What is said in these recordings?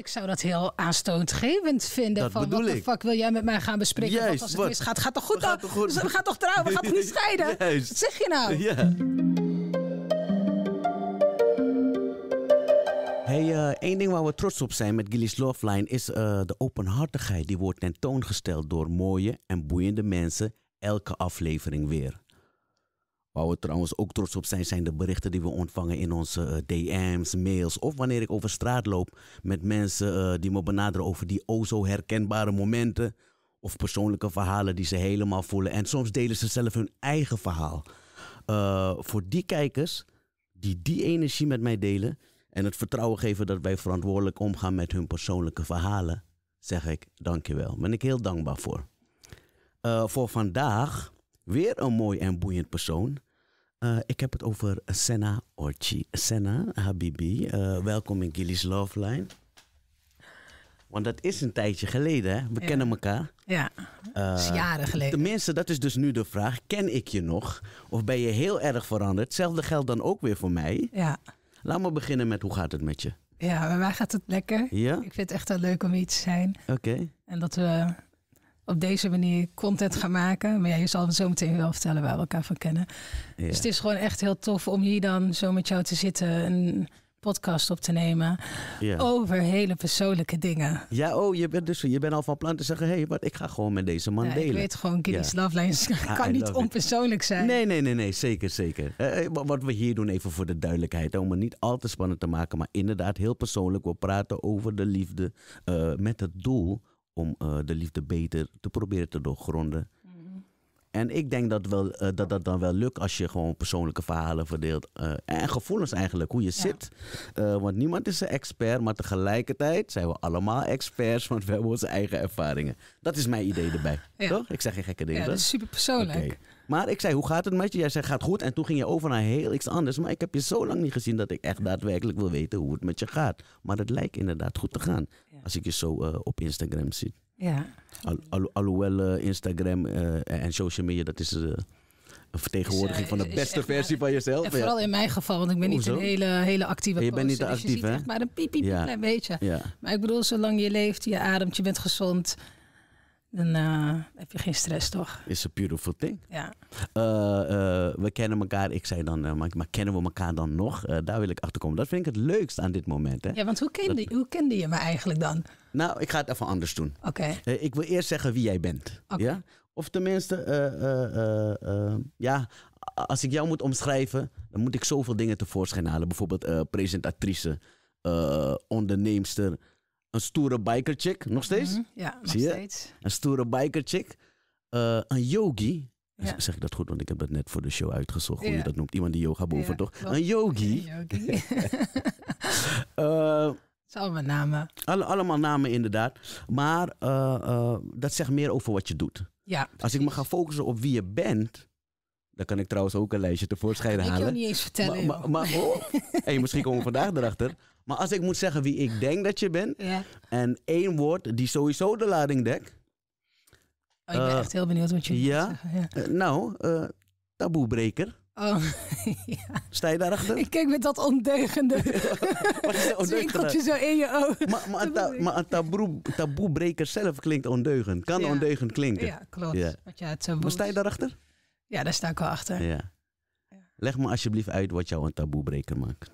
Ik zou dat heel aanstootgevend vinden. van wat de fuck wil jij met mij gaan bespreken? Juist, als het misgaat, gaat toch goed? We gaan toch, dus We gaan toch trouwen? We gaan toch niet scheiden? zeg je nou? Ja. Hey, eh, één ding waar we trots op zijn met Gillies Love Line is eh, de openhartigheid die wordt tentoongesteld door mooie en boeiende mensen elke aflevering weer. Waar we trouwens ook trots op zijn, zijn de berichten die we ontvangen in onze eh, DM's, mails. Of wanneer ik over straat loop met mensen eh, die me benaderen over die o oh zo herkenbare momenten. Of persoonlijke verhalen die ze helemaal voelen. En soms delen ze zelf hun eigen verhaal. Eh, voor die kijkers die die energie met mij delen. En het vertrouwen geven dat wij verantwoordelijk omgaan met hun persoonlijke verhalen. Zeg ik dankjewel. ben ik heel dankbaar voor. voor vandaag Weer een mooi en boeiend persoon. Uh, ik heb het over Senna Orchi. Senna Habibi, uh, welkom in Gilly's Love Line. Want dat is een tijdje geleden, hè? We kennen elkaar. Ja, eh, dat is jaren geleden. Uh, tenminste, dat is dus nu de vraag. Ken ik je nog? Of ben je heel erg veranderd? Hetzelfde geldt dan ook weer voor mij. Ja. Laat me beginnen met hoe gaat het met je? Ja, bij mij gaat het lekker. Ja? Ik vind het echt wel leuk om hier te zijn. Oké. En dat we op deze manier content gaan maken. Maar ja, je zal het zo meteen wel vertellen waar we elkaar van kennen. Dus het is gewoon echt heel tof om hier dan zo met jou te zitten. Een podcast op te nemen over hele persoonlijke dingen. Ja, oh, je bent dus je bent al van plan te zeggen, hey, wat ik ga gewoon met deze man ja, delen. Ik weet gewoon, Kitty's Love Lines ah, kan niet onpersoonlijk zijn. Nee, nee, nee, nee, zeker, zeker. Eh, eh wat we hier doen, even voor de duidelijkheid, om het niet al te spannend te maken, maar inderdaad heel persoonlijk. We praten over de liefde eh, met het doel om eh, de liefde beter te proberen te doorgronden. Mhm. En ik denk dat, wel, eh, dat dat dan wel lukt als je gewoon persoonlijke verhalen verdeelt. Eh, en gevoelens eigenlijk, hoe je zit. want niemand is een expert, maar tegelijkertijd zijn we allemaal experts, want we hebben onze eigen ervaringen. Dat is mijn idee erbij. Toch? Ik zeg geen gekke dingen. Ja, dat is super persoonlijk. Maar ik zei, hoe gaat het met je? Jij zei, gaat goed. En toen ging je over naar heel iets anders. Maar ik heb je zo lang niet gezien dat ik echt daadwerkelijk wil weten hoe het met je gaat. Maar het lijkt inderdaad goed te gaan. Als ik je zo eh, op Instagram zie. Ja. Al, alhoewel eh, Instagram eh, en social media, dat is een vertegenwoordiging van de beste versie van jezelf. vooral in mijn geval, want ik ben niet een hele, hele actieve persoon. Je bent niet actief, hè? maar een piep, piep, een beetje. Maar ik bedoel, zolang je leeft, je ademt, je bent gezond dan eh, heb je geen stress, toch? It's a beautiful thing. Ja. Eh, eh, we kennen elkaar, ik zei dan, maar, maar, kennen we elkaar dan nog? daar wil ik achter komen. Dat vind ik het leukst aan dit moment. Hè? Ja, want hoe kende, hoe kende je me eigenlijk dan? Nou, ik ga het even anders doen. Oké. ik wil eerst zeggen wie jij bent. Ja? Of tenminste, ja, als ik jou moet omschrijven, dan moet ik zoveel dingen tevoorschijn halen. Bijvoorbeeld presentatrice, onderneemster een stoere biker chick, nog steeds? Mhm. Ja, nog Zie je? steeds. Een stoere chick, Uh, een yogi. Zeg ik dat goed? Want ik heb dat net voor de show uitgezocht. Hoe je dat noemt. Iemand die yoga boven, toch? Een yogi. Een eh, het zijn allemaal namen. Alle, allemaal namen, inderdaad. Maar eh, dat zegt meer over wat je doet. Ja, Als ik me ga focussen op wie je bent... Dan kan ik trouwens ook een lijstje tevoorschijn halen. Ik kan niet eens vertellen. Maar, maar, maar oh. hey, misschien komen we vandaag erachter. Maar als ik moet zeggen wie ik denk dat je bent. Ja. En één woord die sowieso de lading dekt. Oh, ik ben eh, echt heel benieuwd wat je ja, Ja. Eh, nou, eh, taboebreker. Oh, ja. Sta je daarachter? Ik kijk met dat ondeugende winkeltje zo in je ogen. Maar, maar, een taboebreker zelf klinkt ondeugend. Kan ondeugend klinken. Ja, klopt. Ja. Want het zo maar sta je daarachter? Ja, daar sta ik wel achter. Ja. Leg me alsjeblieft uit wat jou een taboebreker maakt.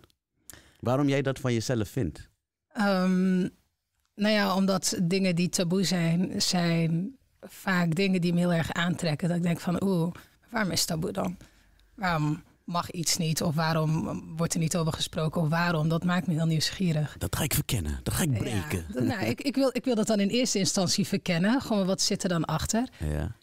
Waarom jij dat van jezelf vindt? Ehm, nou ja, omdat dingen die taboe zijn, zijn vaak dingen die me heel erg aantrekken. Dat ik denk van, oeh, waarom is taboe dan? Waarom mag iets niet? Of waarom wordt er niet over gesproken? Of waarom? Dat maakt me dan nieuwsgierig. Dat ga ik verkennen. Dat ga ik breken. Ja, nou, ik, ik, wil, ik wil dat dan in eerste instantie verkennen. Gewoon wat zit er dan achter? Ja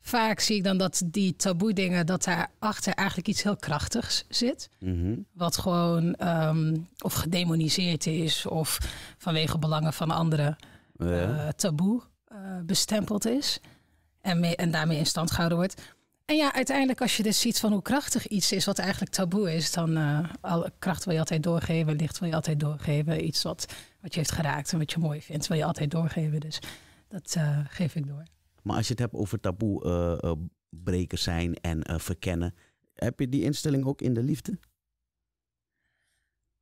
vaak zie ik dan dat die taboe dingen, dat daarachter eigenlijk iets heel krachtigs zit. Mhm. Wat gewoon ehm, of gedemoniseerd is of vanwege belangen van anderen eh, taboe eh, bestempeld is. En, en daarmee in stand gehouden wordt. En ja, uiteindelijk als je dus ziet van hoe krachtig iets is wat eigenlijk taboe is, dan uh, alle kracht wil je altijd doorgeven, licht wil je altijd doorgeven. Iets wat, wat je heeft geraakt en wat je mooi vindt, wil je altijd doorgeven. Dus dat geef ik door. Maar als je het hebt over taboe eh, eh, breken zijn en eh, verkennen, heb je die instelling ook in de liefde?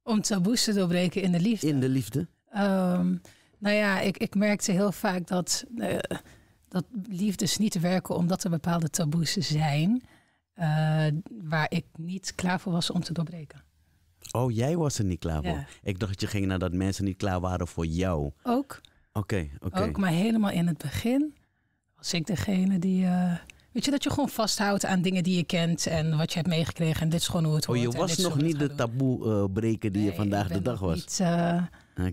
Om taboes te doorbreken in de liefde? In de liefde. Ehm, nou ja, ik, ik merkte heel vaak dat, dat liefdes niet werken omdat er bepaalde taboes zijn waar ik niet klaar voor was om te doorbreken. Oh, jij was er niet klaar voor. Ik dacht dat je ging nadat mensen niet klaar waren voor jou. Ook. Oké, oké. Ook, maar helemaal in het begin ik degene die. Eh, weet je, dat je gewoon vasthoudt aan dingen die je kent en wat je hebt meegekregen. En dit is gewoon hoe het hoort. Oh, je was nog niet de taboe eh, breken die je vandaag de dag was? Niet, eh,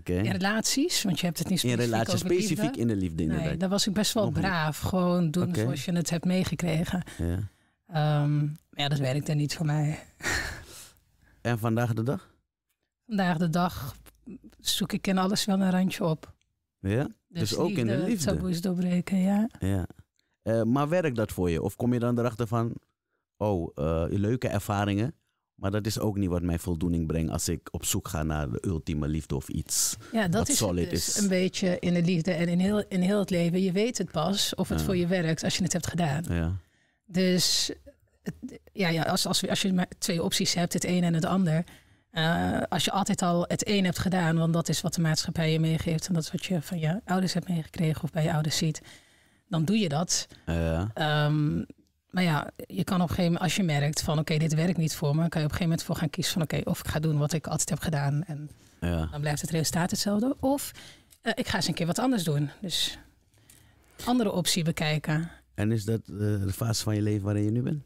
In relaties, want je hebt het niet specifiek In relaties, specifiek in de liefde inderdaad. Nee, daar was ik best wel braaf. Gewoon doen zoals je het hebt meegekregen. Ja. Um, ja, dat werkte niet voor mij. en vandaag de dag? Vandaag de dag zoek ik in alles wel een randje op. Ja? Dus, dus ook in de eh, liefde. Taboes doorbreken, ja. ja. Eh, maar werkt dat voor je? Of kom je dan erachter van, oh, eh, leuke ervaringen, maar dat is ook niet wat mij voldoening brengt als ik op zoek ga naar de ultieme liefde of iets. Ja, dat is, solid dus. is een beetje in de liefde en in heel, in heel het leven. Je weet het pas of het voor je werkt als je het hebt gedaan. Ja. Dus ja, ja als, als, als je maar twee opties hebt, het een en het ander, eh, als je altijd al het een hebt gedaan, want dat is wat de maatschappij je meegeeft en dat is wat je van je ouders hebt meegekregen of bij je ouders ziet, dan doe je dat. Ehm, maar ja, je kan op een gegeven moment, als je merkt van oké, dit werkt niet voor me, kan je op een gegeven moment voor gaan kiezen van oké, of ik ga doen wat ik altijd heb gedaan en dan blijft het resultaat hetzelfde. Of eh, ik ga eens een keer wat anders doen. Dus andere optie bekijken. En is dat eh, de fase van je leven waarin je nu bent?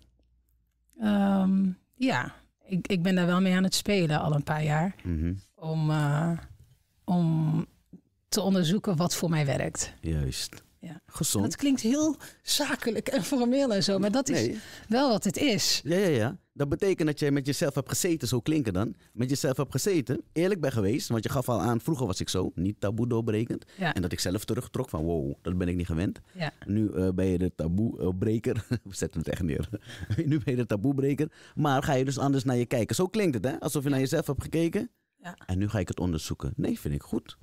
Um, ja ik, ik ben daar wel mee aan het spelen al een paar jaar. Mhm. om, eh, om te onderzoeken wat voor mij werkt. Juist. Ja. Gezond. Dat klinkt heel zakelijk en formeel en zo, maar dat is wel wat het is. Ja, ja, ja. Dat betekent dat je met jezelf hebt gezeten, zo klinken dan. Met jezelf hebt gezeten, eerlijk ben geweest, want je gaf al aan, vroeger was ik zo, niet taboe doorbrekend. En dat ik zelf terugtrok van, wow, dat ben ik niet gewend. Ja. Nu eh, ben je de taboebreker. Eh, We zetten het echt neer. nu ben je de taboebreker. Maar ga je dus anders naar je kijken. Zo klinkt het, hè? Alsof je naar jezelf hebt gekeken. Ja. En nu ga ik het onderzoeken. Nee, vind ik goed.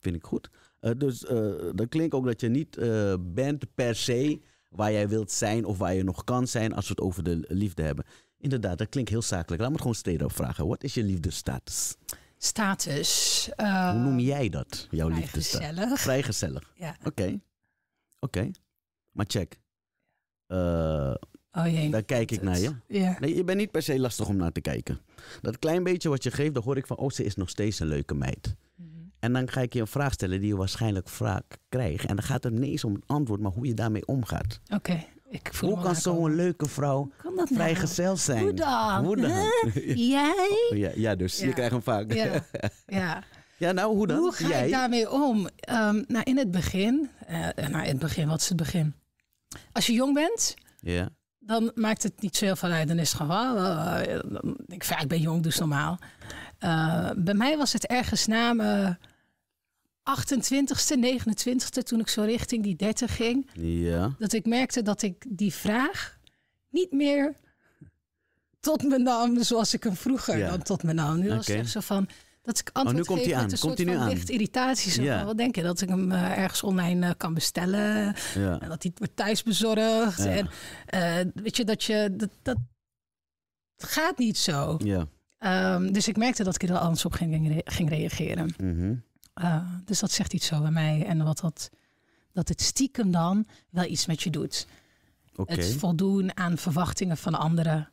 Vind ik goed. Eh, dus eh, dat klinkt ook dat je niet eh, bent per se waar jij wilt zijn of waar je nog kan zijn als we het over de liefde hebben. Inderdaad, dat klinkt heel zakelijk. Laat me het gewoon steeds op vragen. Wat is je liefdesstatus? Status. Hoe ehm, noem jij dat, jouw liefdesstatus? Vrijgezellig. Vrijgezellig. Ja. Oké. Oké. Maar check. Oh jee, Daar kijk ik naar je. Nee, je bent niet per se lastig om naar te kijken. Dat klein beetje wat je geeft, dan hoor ik van, oh, ze is nog steeds een leuke meid. En dan ga ik je een vraag stellen die je waarschijnlijk vaak krijgt. En dan gaat het niet eens om het antwoord, maar hoe je daarmee omgaat. Oké. Hoe kan zo'n leuke vrouw vrijgezel nou? zijn? Hoe dan? Jij? Oh, ja, ja, dus je krijgt hem vaak. Ja. ja. nou, hoe dan? Hoe ga Jij? ik daarmee om? Ehm, nou, in het begin, eh, nou, in het begin, wat is het begin? Als je jong bent, dan maakt het niet zoveel van uit. Dan is het gewoon, oh, oh, ik, ben jong, dus normaal. Eh, bij mij was het ergens na mijn 28ste, 29ste, toen ik zo richting die 30 ging, ja. dat ik merkte dat ik die vraag niet meer tot me nam zoals ik hem vroeger dan tot me nam. Nu was het echt zo van dat ik antwoord oh, nu komt hij aan. hij licht irritatie. Zo Wat denk je? Dat ik hem eh, ergens online eh, kan bestellen en dat hij wordt thuis bezorgd. En, eh, weet je, dat je dat, dat gaat niet zo. Ja. Ehm, dus ik merkte dat ik er al anders op ging, ging reageren. Mhm. Eh, dus dat zegt iets zo aan mij. En wat dat, dat het stiekem dan wel iets met je doet. Okay. Het voldoen aan verwachtingen van anderen.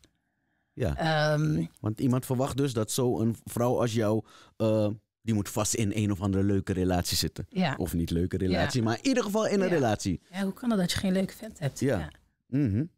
Ja. Ehm, Want iemand verwacht dus dat zo'n vrouw als jou. Eh, die moet vast in een of andere leuke relatie zitten. Ja. Of niet leuke relatie, maar in ieder geval in een relatie. Ja, hoe kan het dat je geen leuke vent hebt? Ja. Mm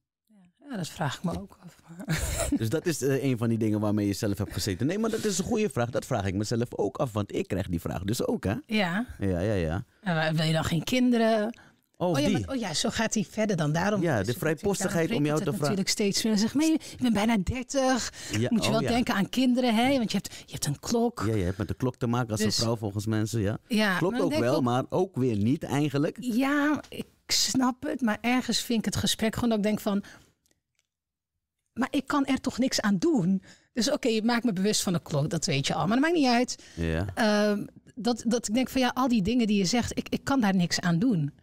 ja, dat vraag ik me ook af. Dus dat is eh, een van die dingen waarmee je zelf hebt gezeten. Nee, maar dat is een goede vraag. Dat vraag ik mezelf ook af, want ik krijg die vraag dus ook, hè? Ja. Ja, ja, ja. En wil je dan geen kinderen? Oh, oh ja, maar, oh ja, zo gaat hij verder dan daarom. Ja, de vrijpostigheid om jou te vragen. natuurlijk steeds meer. zeggen maar je, bijna 30. Ja, Moet je wel oh denken aan kinderen, hè? Want je hebt, je hebt een klok. Ja, je hebt met de klok te maken als een dus- vrouw volgens mensen, ja. Klopt ook wel, maar ook weer niet eigenlijk. Ja, ik snap het. Maar ergens vind ik het gesprek gewoon dat ik denk van... Maar ik kan er toch niks aan doen. Dus oké, je maakt me bewust van de klok, dat weet je al. Maar dat maakt niet uit. Ja. Ehm, dat, dat ik denk van ja, al die dingen die je zegt, ik, ik kan daar niks aan doen.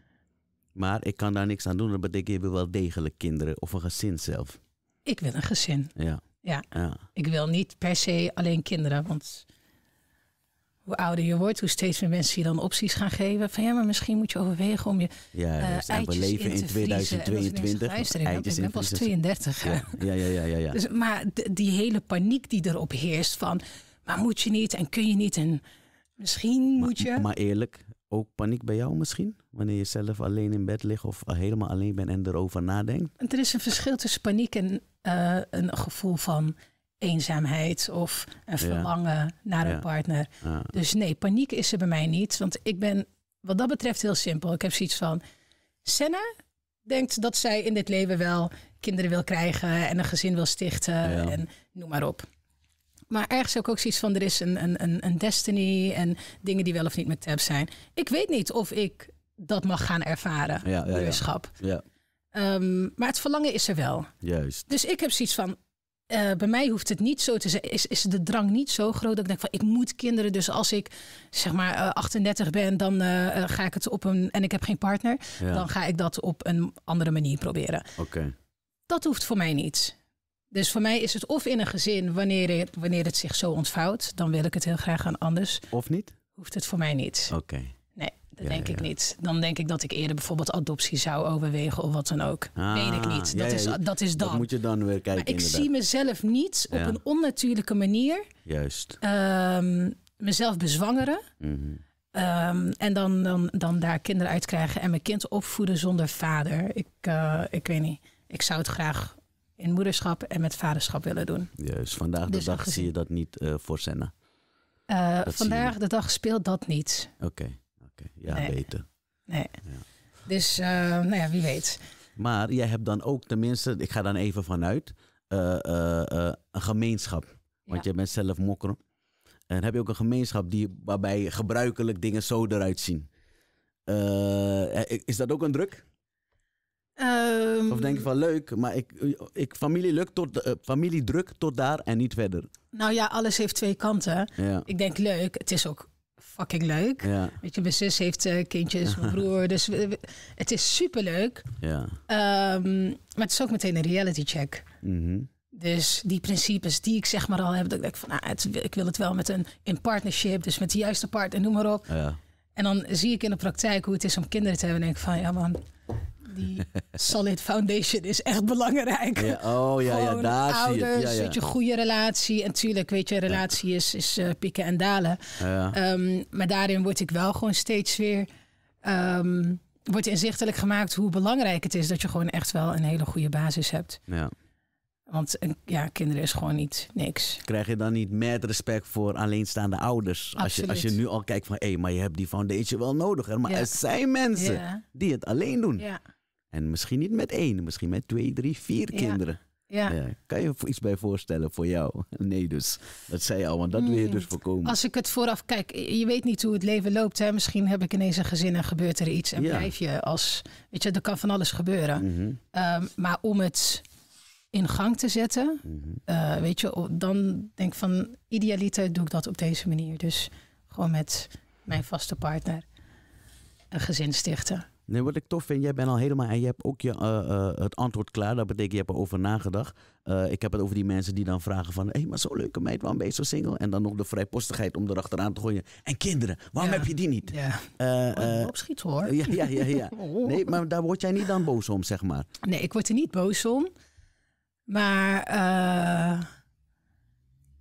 Maar ik kan daar niks aan doen, dat betekent je wil wel degelijk kinderen of een gezin zelf. Ik wil een gezin. Ja. ja. Ik wil niet per se alleen kinderen, want hoe ouder je wordt, hoe steeds meer mensen je dan opties gaan geven. Van ja, maar misschien moet je overwegen om je ja, uh, eitjes in, in 2022. Eitjes ik ben pas 32. Ja, ja, ja. ja, ja, Dus, maar die hele paniek die erop heerst van... maar moet je niet en kun je niet en misschien moet je... Maar eerlijk, ook paniek bij jou misschien? Wanneer je zelf alleen in bed ligt of helemaal alleen bent en erover nadenkt? er is een verschil tussen paniek en eh, een gevoel van eenzaamheid of een verlangen naar een partner. Dus nee, paniek is er bij mij niet. Want ik ben wat dat betreft heel simpel. Ik heb zoiets van. Senna denkt dat zij in dit leven wel kinderen wil krijgen en een gezin wil stichten en noem maar op. Maar ergens ook ook zoiets van er is een, een, een destiny en dingen die wel of niet met tab zijn. Ik weet niet of ik dat mag gaan ervaren, ja, ja, ja. Ehm, maar het verlangen is er wel. Juist. Dus ik heb zoiets van, eh, bij mij hoeft het niet zo te zijn. Is, is de drang niet zo groot dat ik denk van ik moet kinderen. Dus als ik zeg maar 38 eh, ben, dan eh, ga ik het op een. En ik heb geen partner. Dan ga ik dat op een andere manier proberen. Oké. Dat hoeft voor mij niet. Dus voor mij is het of in een gezin, wanneer het, wanneer het zich zo ontvouwt, dan wil ik het heel graag aan anders. Of niet? Hoeft het voor mij niet. Oké ja, denk ik niet. Dan denk ik dat ik eerder bijvoorbeeld adoptie zou overwegen of wat dan ook. Ah, weet ik niet. Dat, is, dat is dan. Dat moet je dan weer kijken. Maar ik zie mezelf niet op een onnatuurlijke manier. Juist. Um, mezelf bezwangeren. Mhm. Ehm, en dan, dan, dan daar kinderen uit krijgen en mijn kind opvoeden zonder vader. Ik, eh, ik weet niet. Ik zou het graag in moederschap en met vaderschap willen doen. Juist, vandaag de dus dag zie je dat niet uh, voor eh, vandaag de dag speelt dat niet. Oké ja, nee. beter. Nee. Ja. Dus, uh, nou ja, wie weet. Maar jij hebt dan ook, tenminste, ik ga dan even vanuit, eh, eh, een gemeenschap. Want je bent zelf mokker. En heb je ook een gemeenschap die, waarbij gebruikelijk dingen zo eruit zien? is dat ook een druk? Ehm. of denk je van leuk, maar ik, ik familie lukt tot, uh, druk tot daar en niet verder? Nou ja, alles heeft twee kanten. Ja. Ik denk leuk, het is ook fucking leuk. Ja. Weet je, mijn zus heeft eh, kindjes, mijn broer. Dus het is super leuk. Ja. Ehm, maar het is ook meteen een reality check. Mm -hmm. Dus die principes die ik zeg maar al heb, dat ik denk van, nou, het, ik wil het wel met een in partnership, dus met de juiste partner, noem maar op. Ja. En dan zie ik in de praktijk hoe het is om kinderen te hebben. En denk ik van, ja man, die solid foundation is echt belangrijk. Ja, oh ja, ja daar ouders, zie je het. Ja, ja. je, goede relatie. En natuurlijk, weet je, relatie is, is uh, pieken en dalen. Ehm, maar daarin word ik wel gewoon steeds weer... Ehm, wordt inzichtelijk gemaakt hoe belangrijk het is... dat je gewoon echt wel een hele goede basis hebt. Ja. Want ja, kinderen is gewoon niet niks. Krijg je dan niet meer respect voor alleenstaande ouders? Als je, als je, nu al kijkt van, hé, hey, maar je hebt die foundation wel nodig. Hè? Maar er zijn mensen die het alleen doen. Ja. En misschien niet met één, misschien met twee, drie, vier kinderen. Ja. ja. Kan je iets bij voorstellen voor jou? Nee, dus dat zei je al, want dat wil je mm. dus voorkomen. Als ik het vooraf kijk, je weet niet hoe het leven loopt. Hè? Misschien heb ik ineens een gezin en gebeurt er iets en blijf je als. Weet je, er kan van alles gebeuren. Mhm. Ehm, maar om het in gang te zetten, mhm. eh, weet je, dan denk ik van idealiter doe ik dat op deze manier. Dus gewoon met mijn vaste partner een gezin stichten. Nee, wat ik tof vind, jij bent al helemaal. En je hebt ook je, eh, eh, het antwoord klaar. Dat betekent, je hebt erover nagedacht. Eh, ik heb het over die mensen die dan vragen van... hé, hey, maar zo'n leuke meid, waarom ben je zo single? En dan nog de vrijpostigheid om erachteraan te gooien. En kinderen, waarom heb je die niet? Ja. Opschiet hoor. Ja, ja, ja. Nee, maar daar word jij niet dan boos om, zeg maar. Nee, ik word er niet boos om. Maar...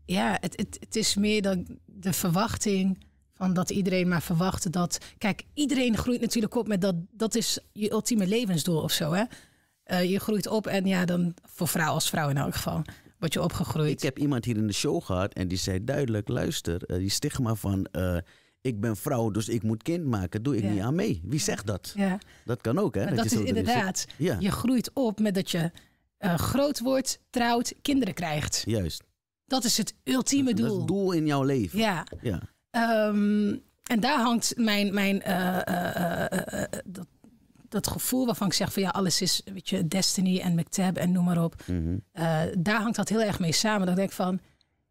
ja, het, het, het is meer dan de verwachting van dat iedereen maar verwacht dat. Kijk, iedereen groeit natuurlijk op met dat. Dat is je ultieme levensdoel of zo. Hè? Eh, je groeit op en ja, dan voor vrouw als vrouw in elk geval. Word je opgegroeid. Ik heb iemand hier in de show gehad en die zei duidelijk: luister, eh, die stigma van. Eh, ik ben vrouw, dus ik moet kind maken. Doe ik niet aan mee. Wie zegt dat? Ja. Dat kan ook, hè? dat, is inderdaad. Ja. Je groeit op met dat je groot wordt, trouwt, kinderen krijgt. Juist. Dat is het ultieme doel. Dat is het doel in jouw leven. Ja. ja. Ehm, en daar hangt mijn, mijn eh, eh, eh, dat, dat, gevoel waarvan ik zeg van ja, alles is, weet je, Destiny en McTab en noem maar op. Mhm. daar hangt dat heel erg mee samen. Dat ik denk van,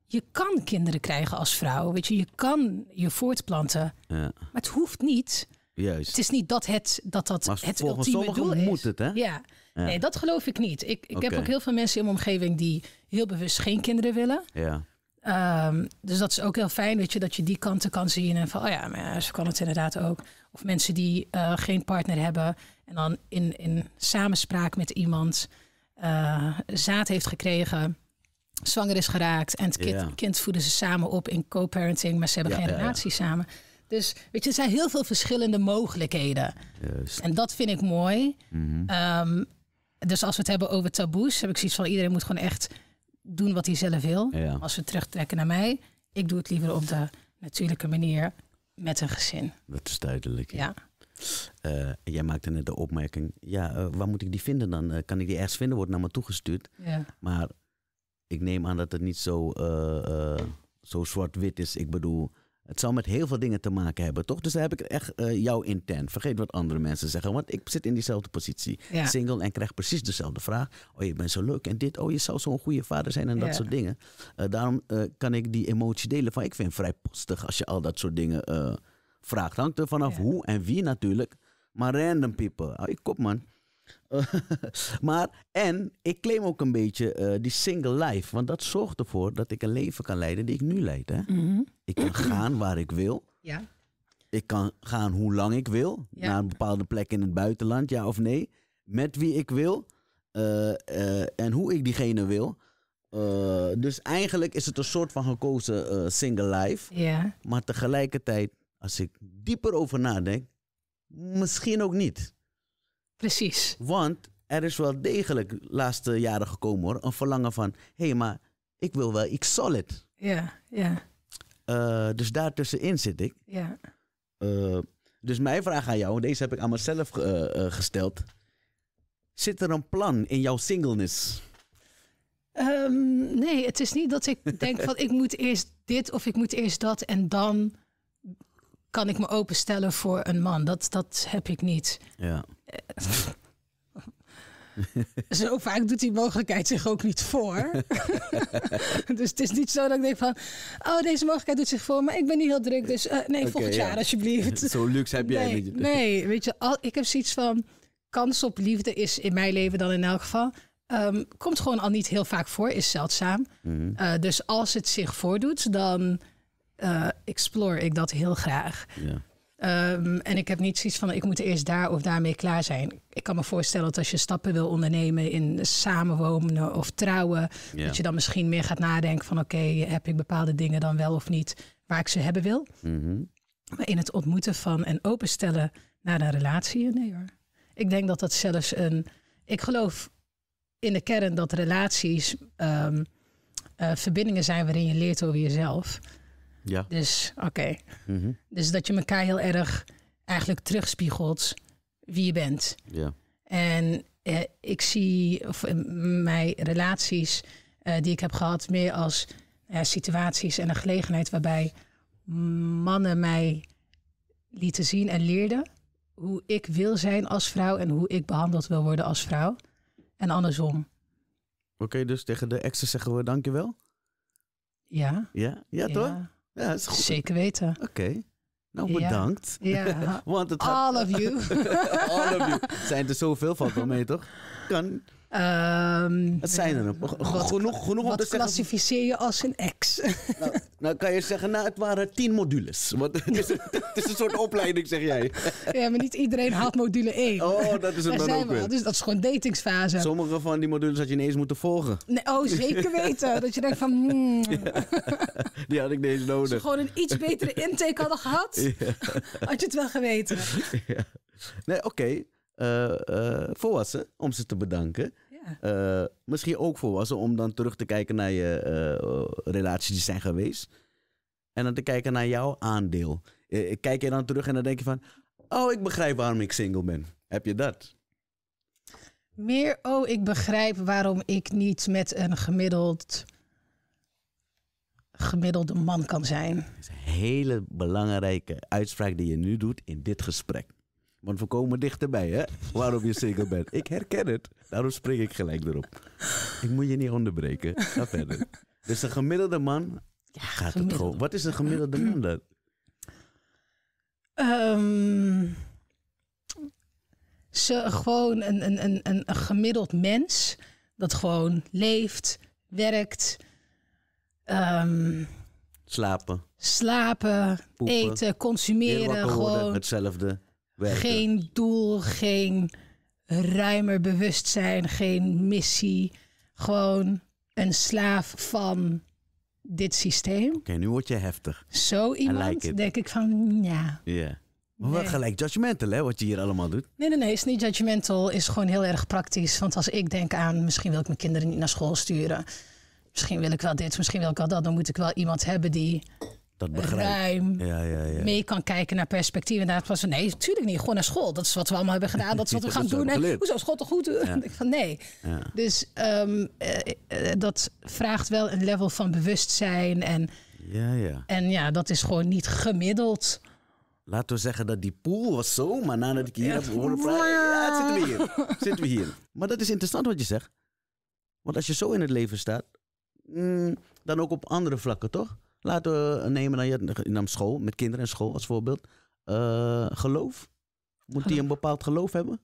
je kan kinderen krijgen als vrouw, weet je, je kan je voortplanten, ja. maar het hoeft niet. Juist. Het is niet dat het, dat dat het ultieme doel is. moet het, hè? Ja. ja. Nee, dat geloof ik niet. Ik, ik heb ook heel veel mensen in mijn omgeving die heel bewust geen kinderen willen. Ja. Ehm, dus dat is ook heel fijn, weet je, dat je die kanten kan zien. En van, oh ja, maar zo kan het inderdaad ook. Of mensen die eh, geen partner hebben en dan in, in samenspraak met iemand eh, zaad heeft gekregen, zwanger is geraakt en het kind, kind voeden ze samen op in co-parenting, maar ze hebben geen relatie samen. Dus weet je, er zijn heel veel verschillende mogelijkheden. En dat vind ik mooi. Mhm. Ehm, dus als we het hebben over taboes, heb ik zoiets van iedereen moet gewoon echt doen wat hij zelf wil. Als we terugtrekken naar mij, ik doe het liever op de natuurlijke manier met een gezin. Dat is duidelijk. Ja. Uh, jij maakte net de opmerking, ja, eh, waar moet ik die vinden dan? Eh, kan ik die ergens vinden? Wordt naar me toegestuurd. Ja. Maar ik neem aan dat het niet zo, zo zwart-wit is. Ik bedoel, het zou met heel veel dingen te maken hebben, toch? Dus daar heb ik echt eh, jouw intent. Vergeet wat andere mensen zeggen, want ik zit in diezelfde positie. Single en krijg precies dezelfde vraag. Oh, je bent zo leuk en dit. Oh, je zou zo'n goede vader zijn en dat soort dingen. Eh, daarom eh, kan ik die emotie delen van ik vind het vrij postig als je al dat soort dingen vraagt. Hangt er vanaf hoe en wie natuurlijk. Maar random people. Oh, ik kop man. maar, en ik claim ook een beetje eh, die single life. Want dat zorgt ervoor dat ik een leven kan leiden die ik nu leid. Hè? Mhm. Ik kan gaan waar ik wil. Ja. Ik kan gaan hoe lang ik wil. Naar een bepaalde plek in het buitenland, ja of nee. Met wie ik wil. Eh, eh, en hoe ik diegene wil. dus eigenlijk is het een soort van gekozen single life. Ja. Maar tegelijkertijd, als ik dieper over nadenk, misschien ook niet. Precies. Want er is wel degelijk de laatste jaren gekomen hoor, een verlangen van, hé, hey, maar ik wil wel iets solid. Ja, ja. Uh, dus daartussenin zit ik. Ja. Eh, dus mijn vraag aan jou, en deze heb ik aan mezelf eh, gesteld. Zit er een plan in jouw singleness? Ehm, nee, het is niet dat ik denk van ik moet eerst dit of ik moet eerst dat en dan kan ik me openstellen voor een man. Dat, dat heb ik niet. Ja. Eh, zo vaak doet die mogelijkheid zich ook niet voor. dus het is niet zo dat ik denk van, oh deze mogelijkheid doet zich voor, maar ik ben niet heel druk, dus eh, nee, volgend ja. jaar alsjeblieft. zo luxe heb jij nee, niet. Nee, weet je, al, ik heb zoiets van, kans op liefde is in mijn leven dan in elk geval, ehm, komt gewoon al niet heel vaak voor, is zeldzaam. Mhm. Eh, dus als het zich voordoet, dan uh, explore ik dat heel graag. Ja. Ehm, en ik heb niet zoiets van, ik moet eerst daar of daarmee klaar zijn. Ik kan me voorstellen dat als je stappen wil ondernemen in samenwonen of trouwen, dat je dan misschien meer gaat nadenken van, oké, heb ik bepaalde dingen dan wel of niet waar ik ze hebben wil. Mhm. Maar in het ontmoeten van en openstellen naar een relatie, nee Ik denk dat dat zelfs een, ik geloof in de kern dat relaties ehm, eh, verbindingen zijn waarin je leert over jezelf. Ja. Dus oké. Mhm. Dus dat je elkaar heel erg eigenlijk terugspiegelt wie je bent. Ja. En eh, ik zie of, eh, mijn relaties eh, die ik heb gehad meer als eh, situaties en een gelegenheid waarbij mannen mij lieten zien en leerden hoe ik wil zijn als vrouw en hoe ik behandeld wil worden als vrouw. En andersom. Oké, dus tegen de exen zeggen we dankjewel? Ja. Ja, ja, ja. toch? Ja, is goed. Zeker weten. Oké. Okay. Nou, bedankt. Ja. Want het All gaat... of you. All of you. Zijn er zoveel van, mee, toch? Kan. Um, wat zijn er? genoeg, genoeg wat om te classificeer je als een ex? Nou, nou, kan je zeggen, nou, het waren tien modules. Want het, is een, het is een soort opleiding, zeg jij. Ja, maar niet iedereen had module 1. Oh, dat is het Daar dan dus dat is gewoon datingsfase. Sommige van die modules had je ineens moeten volgen. Nee, oh, zeker weten. dat je denkt van... Hmm. die had ik niet eens nodig. Als gewoon een iets betere intake hadden gehad, had je het wel geweten. Ja. Nee, oké uh, uh, volwassen om ze te bedanken. Ja. Eh, misschien ook volwassen om dan terug te kijken naar je relaties die zijn geweest. En dan te kijken naar jouw aandeel. kijk je dan terug en dan denk je van... Oh, ik begrijp waarom ik single ben. Heb je dat? Meer, oh, ik begrijp waarom ik niet met een gemiddeld gemiddelde man kan zijn. Dat is een hele belangrijke uitspraak die je nu doet in dit gesprek. Want we komen dichterbij, hè? Waarop je single bent. Ik herken het. Daarom spring ik gelijk erop. Ik moet je niet onderbreken. Ga verder. Dus een gemiddelde man ja, gaat het gewoon. Wat is een gemiddelde man dan? Um, ze, gewoon een, een, een, een, een gemiddeld mens dat gewoon leeft, werkt. Um, slapen. Slapen, eten, consumeren. Gewoon hetzelfde. Geen doel, geen ruimer bewustzijn, geen missie. Gewoon een slaaf van dit systeem. Oké, nu word je heftig. Zo iemand denk ik van, ja. Ja. Maar wat wel gelijk judgmental, hè, wat je hier allemaal doet. Nee, nee, nee, is niet judgmental. Is gewoon heel erg praktisch. Want als ik denk aan, misschien wil ik mijn kinderen niet naar school sturen. Misschien wil ik wel dit, misschien wil ik wel dat. Dan moet ik wel iemand hebben die dat begrijp. ruim ja, ja, ja. mee kan kijken naar perspectieven En daar was nee, natuurlijk niet. Gewoon naar school. Dat is wat we allemaal hebben gedaan. Dat is wat we gaan doen. hoezo, school toch goed? ik van nee. Dus ehm, eh, eh, dat vraagt wel een level van bewustzijn. En ja, ja. en ja, dat is gewoon niet gemiddeld. Laten we zeggen dat die pool was zo, maar nadat ik hier heb gehoord, zitten we hier. Zitten we hier. Maar dat is interessant wat je zegt. Want als je zo in het leven staat, mm, dan ook op andere vlakken, toch? Laten we nemen dan je nam school, met kinderen en school als voorbeeld. Eh, geloof? Moet hij een bepaald geloof hebben?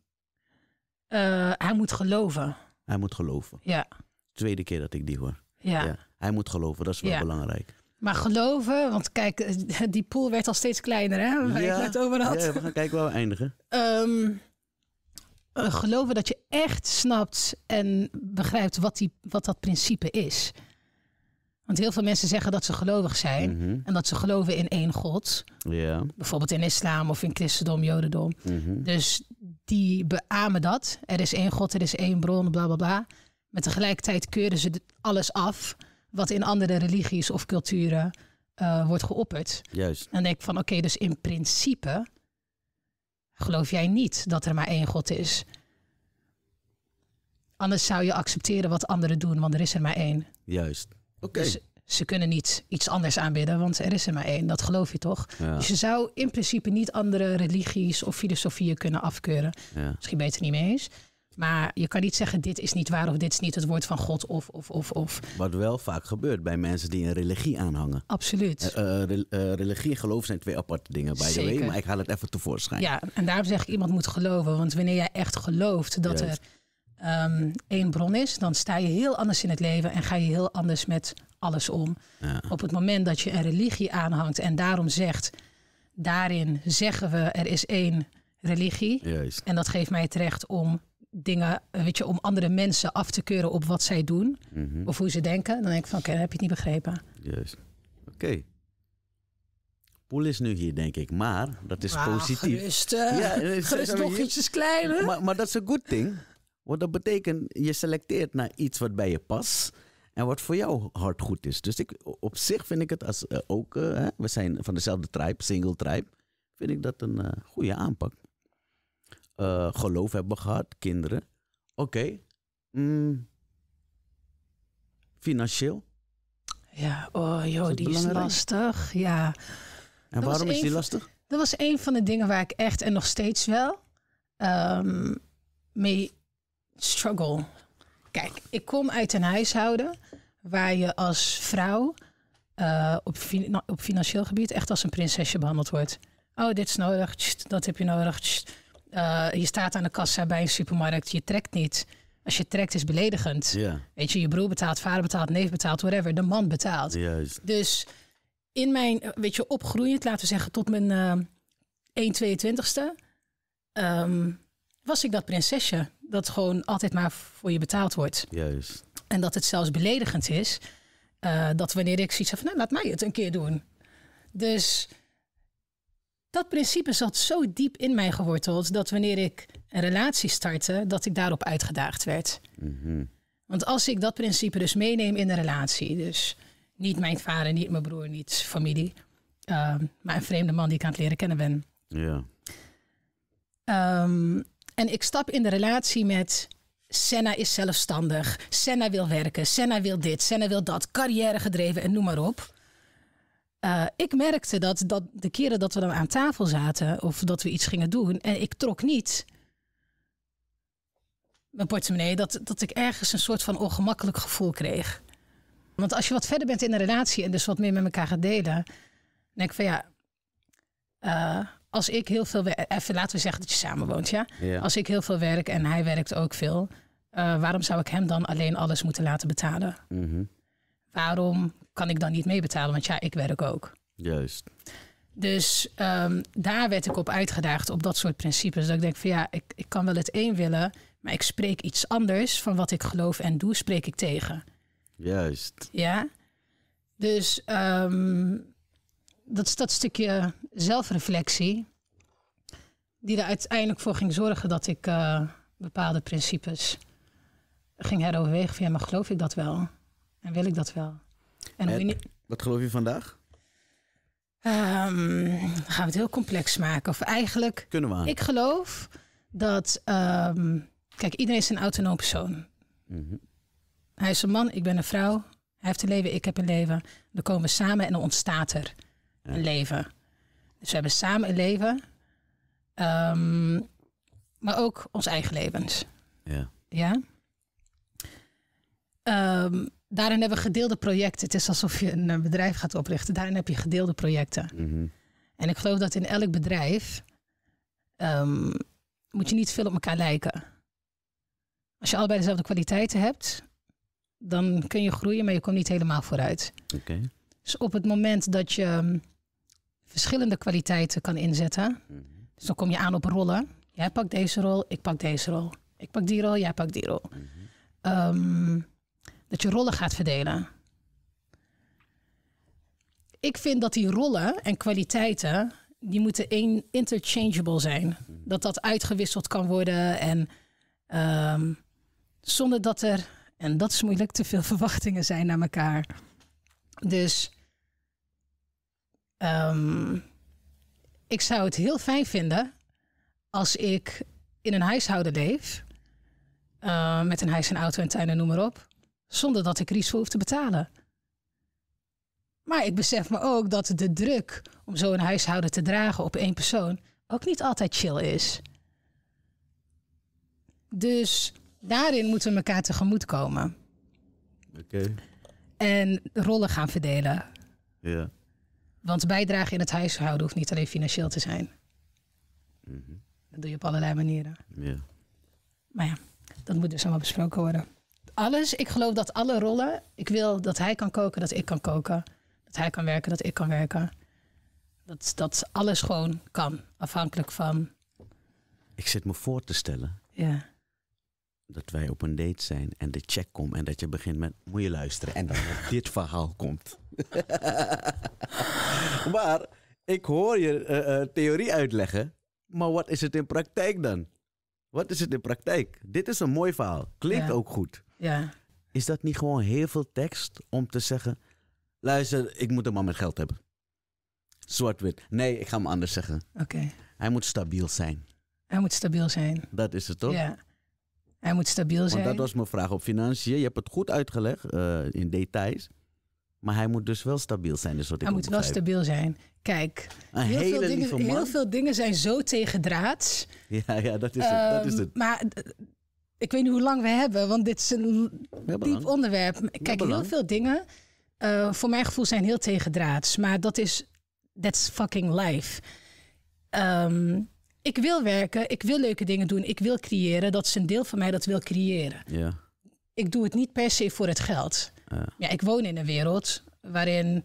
Eh, hij moet geloven. Hij moet geloven. Ja. Tweede keer dat ik die hoor. Ja. Hij moet geloven, dat is wel ja. belangrijk. Maar geloven, want kijk, die pool werd al steeds kleiner, hè? Waar ja. ik het over had. Ja, we gaan kijken waar we eindigen. Ehm, eh, geloven dat je echt snapt en begrijpt wat, die, wat dat principe is. Want heel veel mensen zeggen dat ze gelovig zijn mhm. en dat ze geloven in één God. Yeah. Bijvoorbeeld in islam of in christendom, jodendom. Mhm. Dus die beamen dat. Er is één God, er is één bron, bla bla bla. Maar tegelijkertijd keuren ze alles af wat in andere religies of culturen eh, wordt geopperd. Juist. En dan denk ik van oké, dus in principe geloof jij niet dat er maar één God is. Anders zou je accepteren wat anderen doen, want er is er maar één. Juist. Dus ze kunnen niet iets anders aanbidden, want er is er maar één, dat geloof je toch? Dus je zou in principe niet andere religies of filosofieën kunnen afkeuren. Ja. Misschien beter niet mee eens. Maar je kan niet zeggen, dit is niet waar of dit is niet het woord van God of, of, of, of. Wat wel vaak gebeurt bij mensen die een religie aanhangen. Absoluut. Uh, religie en geloof zijn twee aparte dingen, by the way. Maar ik haal het even tevoorschijn. Ja, en daarom zeg ik, iemand moet geloven. Want wanneer jij echt gelooft dat er um, één bron is, dan sta je heel anders in het leven en ga je heel anders met alles om. Ja. Op het moment dat je een religie aanhangt en daarom zegt, daarin zeggen we er is één religie. En dat geeft mij het recht om dingen, weet je, om andere mensen af te keuren op wat zij doen mhm. of hoe ze denken. Dan denk ik van, oké, heb je het niet begrepen. Juist. Oké. Okay. Poel is nu hier, denk ik, maar dat is positief. Gerust, uh, ja, eh, gerust nog ietsjes kleiner. Maar, maar dat is een good ding. Wat dat betekent, je selecteert naar iets wat bij je past. En wat voor jou hard goed is. Dus ik, op zich vind ik het als eh, ook, eh, we zijn van dezelfde tribe, single tribe. Vind ik dat een uh, goede aanpak. geloof hebben gehad, kinderen. Oké. Mm, financieel. Ja, oh joh, die is lastig. Ja. En waarom is die lastig? dat was een van de dingen waar ik echt en nog steeds wel ehm, mee struggle. Kijk, ik kom uit een huishouden waar je als vrouw eh, op, nou, op financieel gebied echt als een prinsesje behandeld wordt. Oh, dit is nodig, dat heb je nodig. Eh, je staat aan de kassa bij een supermarkt, je trekt niet. Als je trekt is beledigend. Weet je, je broer betaalt, vader betaalt, neef betaalt, whatever. De man betaalt. Juist. Dus in mijn, weet je, opgroeiend, laten we zeggen tot mijn uh, 1, 22ste was ik dat prinsesje dat gewoon altijd maar voor je betaald wordt. Juist. En dat het zelfs beledigend is eh, dat wanneer ik zoiets heb van, nou, laat mij het een keer doen. Dus dat principe zat zo diep in mij geworteld dat wanneer ik een relatie startte, dat ik daarop uitgedaagd werd. Mhm. Want als ik dat principe dus meeneem in een relatie, dus niet mijn vader, niet mijn broer, niet familie, ehm, maar een vreemde man die ik aan het leren kennen ben. Ja. Ehm, en ik stap in de relatie met Senna is zelfstandig. Senna wil werken. Senna wil dit. Senna wil dat. Carrière gedreven en noem maar op. Eh, ik merkte dat, dat de keren dat we dan aan tafel zaten of dat we iets gingen doen en ik trok niet mijn portemonnee, dat, dat ik ergens een soort van ongemakkelijk gevoel kreeg. Want als je wat verder bent in een relatie en dus wat meer met elkaar gaat delen, denk ik van ja, eh, als ik heel veel werk, even laten we zeggen dat je samen woont, ja? Als ik heel veel werk en hij werkt ook veel, eh, waarom zou ik hem dan alleen alles moeten laten betalen? Mhm. Waarom kan ik dan niet meebetalen? Want ja, ik werk ook. Juist. Dus ehm, daar werd ik op uitgedaagd, op dat soort principes. Dat ik denk van ja, ik, ik kan wel het een willen, maar ik spreek iets anders van wat ik geloof en doe, spreek ik tegen. Juist. Ja? Dus um, dat stukje zelfreflectie, die er uiteindelijk voor ging zorgen dat ik eh, bepaalde principes ging heroverwegen. Van, ja, maar geloof ik dat wel? En wil ik dat wel? En, Wat geloof je vandaag? Ehm, gaan we het heel complex maken. Of eigenlijk. Kunnen we Ik geloof dat. Ehm, kijk, iedereen is een autonoom persoon. Mhm. Hij is een man, ik ben een vrouw. Hij heeft een leven, ik heb een leven. We komen samen en dan ontstaat er een leven. Dus we hebben samen een leven, ehm, maar ook ons eigen levens. Ja. ja? Ehm, daarin hebben we gedeelde projecten. Het is alsof je een eh, bedrijf gaat oprichten. Daarin heb je gedeelde projecten. Mhm. En ik geloof dat in elk bedrijf ehm, moet je niet veel op elkaar lijken. Als je allebei dezelfde kwaliteiten hebt, dan kun je groeien, maar je komt niet helemaal vooruit. Oké. Dus op het moment dat je verschillende kwaliteiten kan inzetten. Mhm. Dus dan kom je aan op rollen. Jij pakt deze rol, ik pak deze rol. Ik pak die rol, jij pakt die rol. Mhm. Ehm, dat je rollen gaat verdelen. Ik vind dat die rollen en kwaliteiten, die moeten interchangeable zijn. Mhm. Dat dat uitgewisseld kan worden en ehm, zonder dat er, en dat is moeilijk, te veel verwachtingen zijn naar elkaar. Dus Ehm, ik zou het heel fijn vinden als ik in een huishouden leef. Eh, met een huis en auto en tuin en noem maar op. Zonder dat ik er hoef te betalen. Maar ik besef me ook dat de druk om zo'n huishouden te dragen op één persoon ook niet altijd chill is. Dus daarin moeten we elkaar tegemoet komen. Oké. En rollen gaan verdelen. Ja. Want bijdragen in het huishouden hoeft niet alleen financieel te zijn. Mhm. Dat doe je op allerlei manieren. Ja. Maar ja, dat moet dus allemaal besproken worden. Alles, ik geloof dat alle rollen. Ik wil dat hij kan koken, dat ik kan koken. Dat hij kan werken, dat ik kan werken. Dat, dat alles gewoon kan, afhankelijk van. Ik zit me voor te stellen. Ja. Dat wij op een date zijn en de check komt en dat je begint met moet je luisteren en dan dit verhaal komt. maar ik hoor je eh, eh, theorie uitleggen. Maar wat is het in praktijk dan? Wat is het in praktijk? Dit is een mooi verhaal. Klinkt ook goed. Ja. Is dat niet gewoon heel veel tekst om te zeggen: luister, ik moet een man met geld hebben? Zwart-wit. Nee, ik ga hem anders zeggen. Oké. Hij moet stabiel zijn. Hij moet stabiel zijn. Dat is het toch? Ja. Hij moet stabiel zijn. Want dat was mijn vraag op financiën. Je hebt het goed uitgelegd eh, in details. Maar hij moet dus wel stabiel zijn. Dus wat hij ik moet wel stabiel zijn. Kijk, heel veel, dingen, heel, veel dingen, zijn zo tegendraads. Ja, ja dat, is het, dat is ehm, het. Maar eh, ik weet niet hoe lang we hebben, want dit is een diep onderwerp. Kijk, heel, veel dingen, eh, voor mijn gevoel, zijn heel tegendraads. Maar dat is, that's fucking life. Ehm, ik wil werken, ik wil leuke dingen doen, ik wil creëren. Dat is een deel van mij dat wil creëren. Ja. Ik doe het niet per se voor het geld. Ja, ik woon in een wereld waarin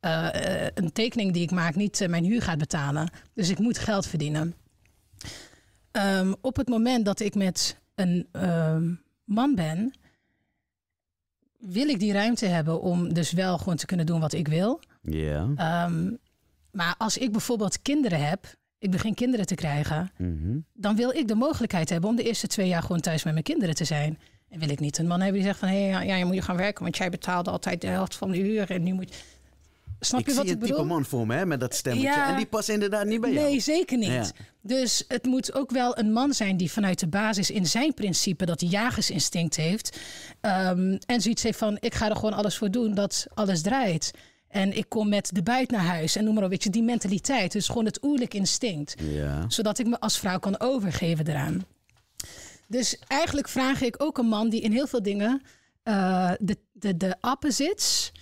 eh, een tekening die ik maak niet eh, mijn huur gaat betalen. Dus ik moet geld verdienen. Ehm, op het moment dat ik met een ehm, man ben, wil ik die ruimte hebben om dus wel gewoon te kunnen doen wat ik wil. Ja. Ehm, maar als ik bijvoorbeeld kinderen heb, ik begin kinderen te krijgen, mhm. dan wil ik de mogelijkheid hebben om de eerste twee jaar gewoon thuis met mijn kinderen te zijn. En wil ik niet een man hebben die zegt van... hé, hey, ja, je moet je gaan werken, want jij betaalde altijd de helft van de uur en nu moet... Snap je wat ik bedoel? Ik zie een type man voor me, hè, met dat stemmetje. en die past inderdaad niet bij nee, jou. Nee, zeker niet. Dus het moet ook wel een man zijn die vanuit de basis in zijn principe dat jagersinstinct heeft. Ehm, en zoiets heeft van, ik ga er gewoon alles voor doen dat alles draait. En ik kom met de buit naar huis en noem maar op. Weet je, die mentaliteit. Dus gewoon het oerlijk instinct. Ja. Zodat ik me als vrouw kan overgeven eraan. Dus eigenlijk vraag ik ook een man die in heel veel dingen eh, de, de, de opposites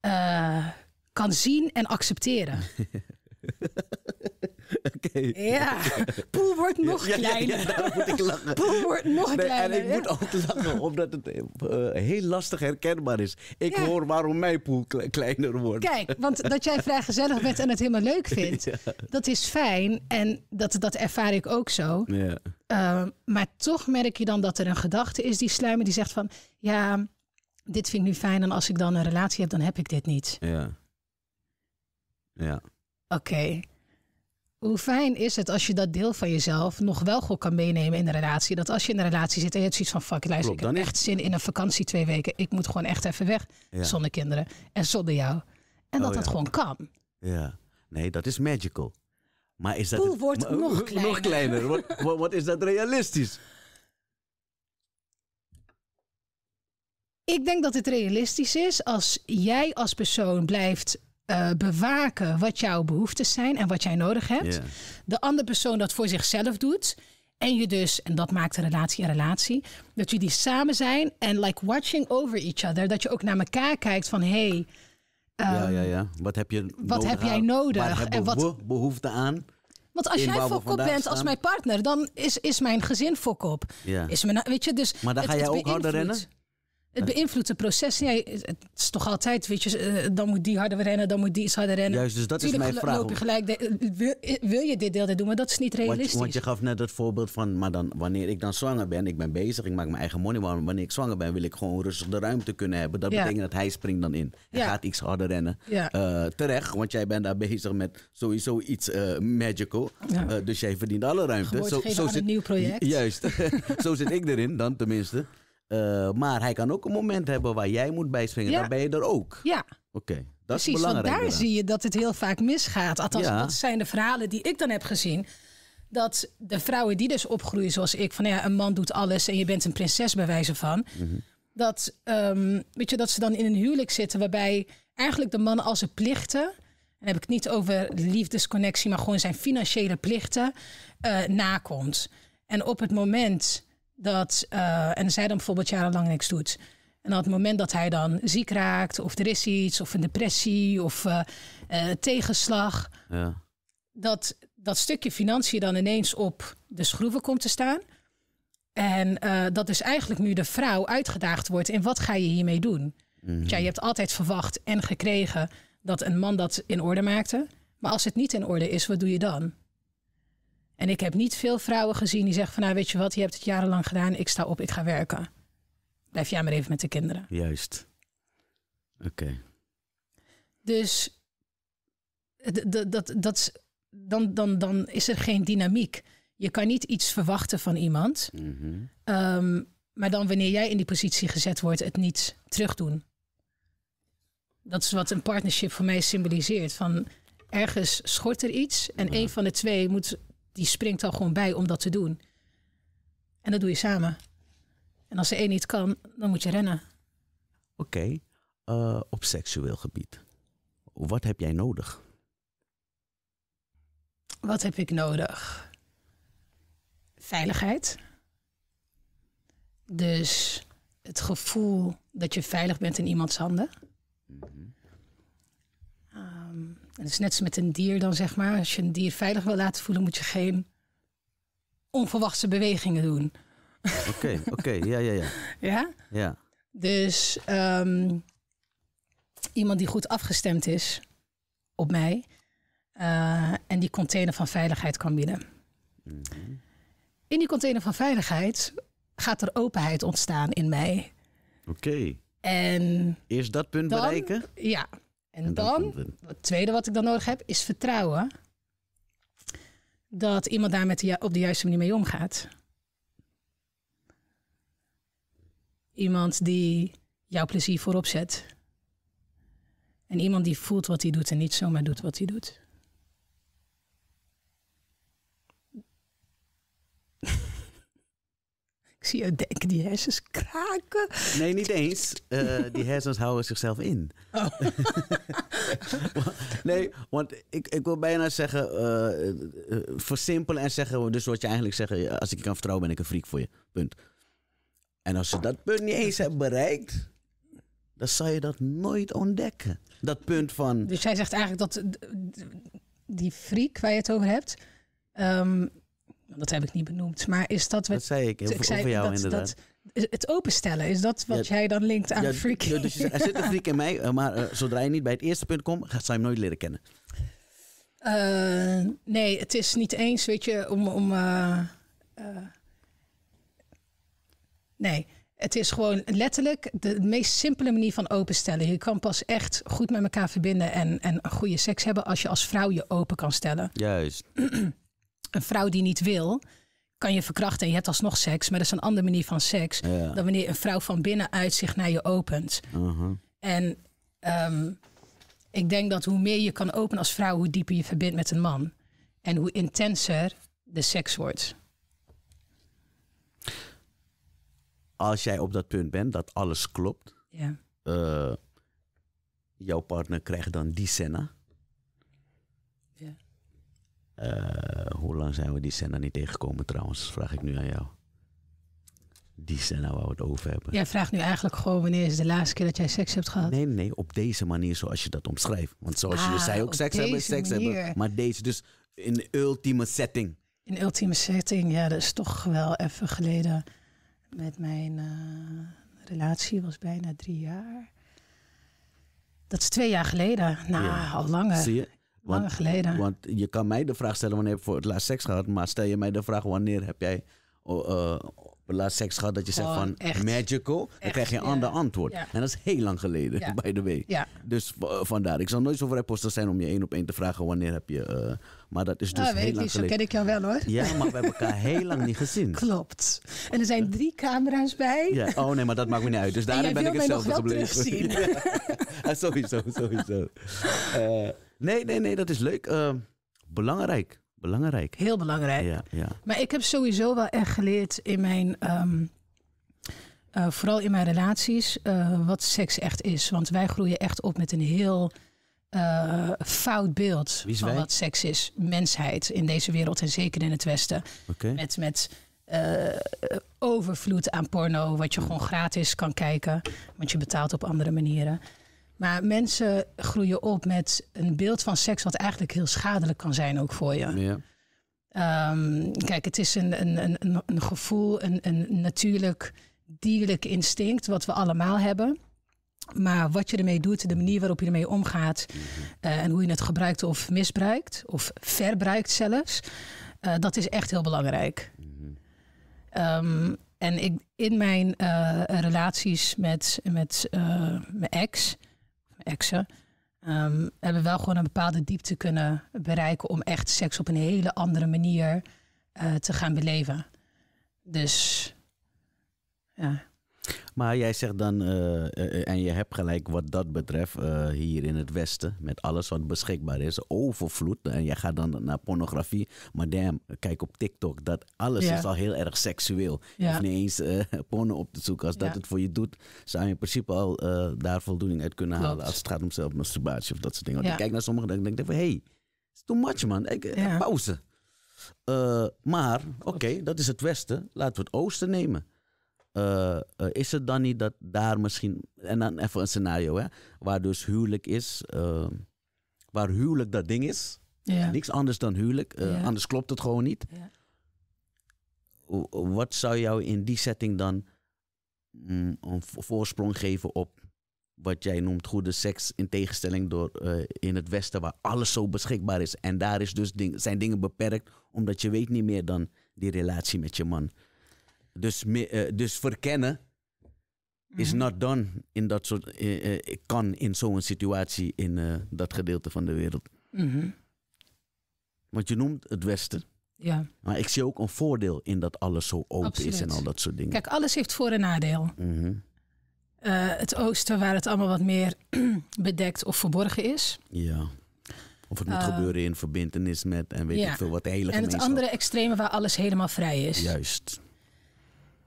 uh, kan zien en accepteren. Ja, Poel wordt nog kleiner. Ja, moet ik lachen. Poel wordt nog kleiner. En ik moet ook lachen, omdat het eh, heel lastig herkenbaar is. Ik hoor waarom mijn poel kleiner wordt. Kijk, want dat jij vrij gezellig bent en het helemaal leuk vindt, dat is fijn. En dat, dat ervaar ik ook zo. Ehm, maar toch merk je dan dat er een gedachte is die sluimer die zegt van... ja, dit vind ik nu fijn en als ik dan een relatie heb, dan heb ik dit niet. Ja. Ja. Oké. Hoe fijn is het als je dat deel van jezelf nog wel goed kan meenemen in de relatie? Dat als je in een relatie zit en je hebt zoiets van: fuck, luister, ik heb echt zin in een vakantie twee weken. Ik moet gewoon echt even weg zonder kinderen en zonder jou. En oh dat dat gewoon kan. Ja, nee, dat is magical. Maar is dat. Poel wordt eh, eh, nog kleiner. Nog kleiner. wat is dat realistisch? Ik denk dat het realistisch is als jij als persoon blijft eh, bewaken wat jouw behoeftes zijn en wat jij nodig hebt. De andere persoon dat voor zichzelf doet. En je dus, en dat maakt een relatie een relatie, dat jullie samen zijn en like watching over each other. Dat je ook naar elkaar kijkt van hey, ja, ja, ehm, ja. wat heb, je wat heb jij nodig? Waar en wat behoefte aan? Want als jij voorkop bent als mijn partner, dan is, is mijn gezin voorkop. Ja. Is mijn, weet je, dus maar dan ga jij ook harder rennen? Het beïnvloedt de proces. het is toch altijd, weet je, eh, dan moet die harder rennen, dan moet die iets harder rennen. Juist, dus dat is mijn vraag. Loop je gelijk, eh, eh, wil, je dit deel doen, maar dat is niet realistisch. Want, want, je gaf net het voorbeeld van, maar dan, wanneer ik dan zwanger ben, ik ben bezig, ik maak mijn eigen money, maar wanneer ik zwanger ben, wil ik gewoon rustig de ruimte kunnen hebben. Dat betekent dat hij springt dan in. Hij gaat iets harder rennen. terecht, want jij bent daar bezig met sowieso iets magical. dus jij verdient alle ruimte. Gehoord, zo, een nieuw project. Juist, zo zit ik erin dan tenminste. Eh, maar hij kan ook een moment hebben waar jij moet bijspringen. Ja. Dan ben je er ook. Ja. Oké. Dat Precies, is belangrijk. Want daar zie je dat het heel vaak misgaat. Althans, ja. dat zijn de verhalen die ik dan heb gezien. Dat de vrouwen die dus opgroeien zoals ik, van nou ja, een man doet alles en je bent een prinses bij wijze van. Mhm. Dat, ehm, weet je, dat ze dan in een huwelijk zitten waarbij eigenlijk de man al zijn plichten, en dan heb ik het niet over liefdesconnectie, maar gewoon zijn financiële plichten, eh, nakomt. En op het moment dat, eh, en zij dan bijvoorbeeld jarenlang niks doet. En op het moment dat hij dan ziek raakt, of er is iets, of een depressie, of eh, eh, tegenslag, ja. dat dat stukje financiën dan ineens op de schroeven komt te staan. En dat dus eigenlijk nu de vrouw uitgedaagd wordt in wat ga je hiermee doen. Mm ja, je hebt altijd verwacht en gekregen dat een man dat in orde maakte. Maar als het niet in orde is, wat doe je dan? En ik heb niet veel vrouwen gezien die zeggen van nou weet je wat, je hebt het jarenlang gedaan, ik sta op, ik ga werken. Blijf jij maar even met de kinderen. Juist. Oké. Dus dat, dat, dat, dan, dan, dan is er geen dynamiek. Je kan niet iets verwachten van iemand. Mhm. Ehm, maar dan wanneer jij in die positie gezet wordt, het niet terugdoen. Dat is wat een partnership voor mij symboliseert. Van ergens schort er iets en een van de twee moet die springt al gewoon bij om dat te doen. En dat doe je samen. En als de een niet kan, dan moet je rennen. Oké, eh, op seksueel gebied. Wat heb jij nodig? Wat heb ik nodig? Veiligheid. Dus het gevoel dat je veilig bent in iemands handen. Mm en is net zo met een dier dan, zeg maar. Als je een dier veilig wil laten voelen, moet je geen onverwachte bewegingen doen. Oké, oké, ja, ja, ja. Ja? Ja. Dus ehm, iemand die goed afgestemd is op mij eh, en die container van veiligheid kan bieden. Mhm. In die container van veiligheid gaat er openheid ontstaan in mij. Oké. En. Eerst dat punt bereiken? Ja. En, dan, het tweede wat ik dan nodig heb, is vertrouwen. Dat iemand daar met de, op de juiste manier mee omgaat. Iemand die jouw plezier voorop zet. En iemand die voelt wat hij doet en niet zomaar doet wat hij doet. Ik zie je denken, die hersens kraken. Nee, niet eens. Eh, die hersens houden zichzelf in. Oh. nee, want ik, ik wil bijna zeggen, uh, versimpelen en zeggen, dus wat je eigenlijk zegt, als ik je kan vertrouwen ben ik een freak voor je. Punt. En als ze dat punt niet eens hebben bereikt, dan zal je dat nooit ontdekken. Dat punt van... Dus jij zegt eigenlijk dat die freak waar je het over hebt... Ehm, dat heb ik niet benoemd, maar is dat wat... Dat zei ik, heel veel over voor jou inderdaad. Dat, het openstellen, is dat wat jij dan linkt aan ja, freak? Dus er zit een freak in mij, eh, maar eh, zodra je niet bij het eerste punt komt, gaat zij hem nooit leren kennen. Eh, nee, het is niet eens, weet je, om... om nee, het is gewoon letterlijk de meest simpele manier van openstellen. Je kan pas echt goed met elkaar verbinden en, en goede seks hebben als je als vrouw je open kan stellen. Juist een vrouw die niet wil, kan je verkrachten en je hebt alsnog seks. Maar dat is een andere manier van seks dan wanneer een vrouw van binnenuit zich naar je opent. Uh-huh. En ehm, ik denk dat hoe meer je kan openen als vrouw, hoe dieper je verbindt met een man. En hoe intenser de seks wordt. Als jij op dat punt bent dat alles klopt, ja. Eh, jouw partner krijgt dan die scène. Eh, hoe lang zijn we die Senna niet tegengekomen trouwens? Vraag ik nu aan jou. Die Senna waar we het over hebben. Jij vraagt nu eigenlijk gewoon wanneer is de laatste keer dat jij seks hebt gehad? Nee, nee, op deze manier zoals je dat omschrijft. Want zoals je ah, zei, ook seks hebben seks hebben. Maar deze dus in de ultieme setting. In de ultieme setting, ja, dat is toch wel even geleden. Met mijn uh, relatie was bijna drie jaar. Dat is twee jaar geleden. Nou, al langer. Zie je? Want, Lang geleden. Want je kan mij de vraag stellen wanneer heb je voor het laatst seks gehad. Maar stel je mij de vraag wanneer heb jij oh, eh, het laatst seks gehad dat je zegt oh, van magical. dan krijg je een ander antwoord. En dat is heel lang geleden, by the way. Dus eh, vandaar. Ik zal nooit zo vrijpostig zijn om je één op één te vragen wanneer heb je... Eh, maar dat is dus nou, heel geleden. lang Weet je, Zo ken ik jou wel hoor. Ja, maar we hebben elkaar heel lang niet gezien. Klopt. En er zijn drie camera's bij. Oh nee, maar dat maakt me niet uit. Dus daarin ben ik hetzelfde gebleven. Ja. sowieso, sowieso. Nee, nee, nee, dat is leuk. Eh, belangrijk. Belangrijk. Heel belangrijk. Ja, ja. Maar ik heb sowieso wel echt geleerd in mijn, ehm, eh, vooral in mijn relaties, eh, wat seks echt is. Want wij groeien echt op met een heel fout beeld van wat seks is. Mensheid in deze wereld en zeker in het Westen. Met, met overvloed aan porno, wat je mm. gewoon gratis kan kijken, want je betaalt op andere manieren. Maar mensen groeien op met een beeld van seks wat eigenlijk heel schadelijk kan zijn ook voor je. Ja. Ehm, kijk, het is een, een, een, een gevoel, een, een natuurlijk dierlijk instinct wat we allemaal hebben. Maar wat je ermee doet, de manier waarop je ermee omgaat mhm. eh, en hoe je het gebruikt of misbruikt of verbruikt zelfs, eh, dat is echt heel belangrijk. Mhm. Ehm, en ik, in mijn eh, relaties met, met mijn ex exen, um, ehm, hebben wel gewoon een bepaalde diepte kunnen bereiken om echt seks op een hele andere manier eh, te gaan beleven. Dus ja. Maar jij zegt dan, eh, eh, eh, en je hebt gelijk wat dat betreft, hier in het Westen, met alles wat beschikbaar is, overvloed. En jij gaat dan naar pornografie. Maar damn, kijk op TikTok, dat alles is al heel erg seksueel. Ja. niet eens porno op te zoeken. Als dat het voor je doet, zou je in principe al daar voldoening uit kunnen halen. Als het gaat om zelfmasturbatie of dat soort dingen. Want ik kijk naar sommigen en denk ik van, hé, hey, it's too much man. Pauze. maar, oké, dat is het Westen. Laten we het Oosten nemen. Eh, eh, is het dan niet dat daar misschien, en dan even een scenario, hè, waar dus huwelijk is, ehm, waar huwelijk dat ding is, ja. niks anders dan huwelijk, eh, anders klopt het gewoon niet. Ja. Wat zou jou in die setting dan mm, een voorsprong geven op wat jij noemt goede seks, in tegenstelling door in het Westen, waar alles zo beschikbaar is. En daar is dus zijn dingen beperkt, omdat je weet niet meer dan die relatie met je man. Dus, eh, dus verkennen is mhm. not done in dat soort, eh, eh, kan in zo'n situatie in dat gedeelte van de wereld. Mhm. Want je noemt het Westen. Ja. Maar ik zie ook een voordeel in dat alles zo open is en al dat soort dingen. Kijk, alles heeft voor- en nadeel. Mhm. het oosten, waar het allemaal wat meer bedekt of verborgen is. Ja. Of het moet gebeuren in verbindenis met en weet ik veel wat de hele En het andere extreme waar alles helemaal vrij is. Juist.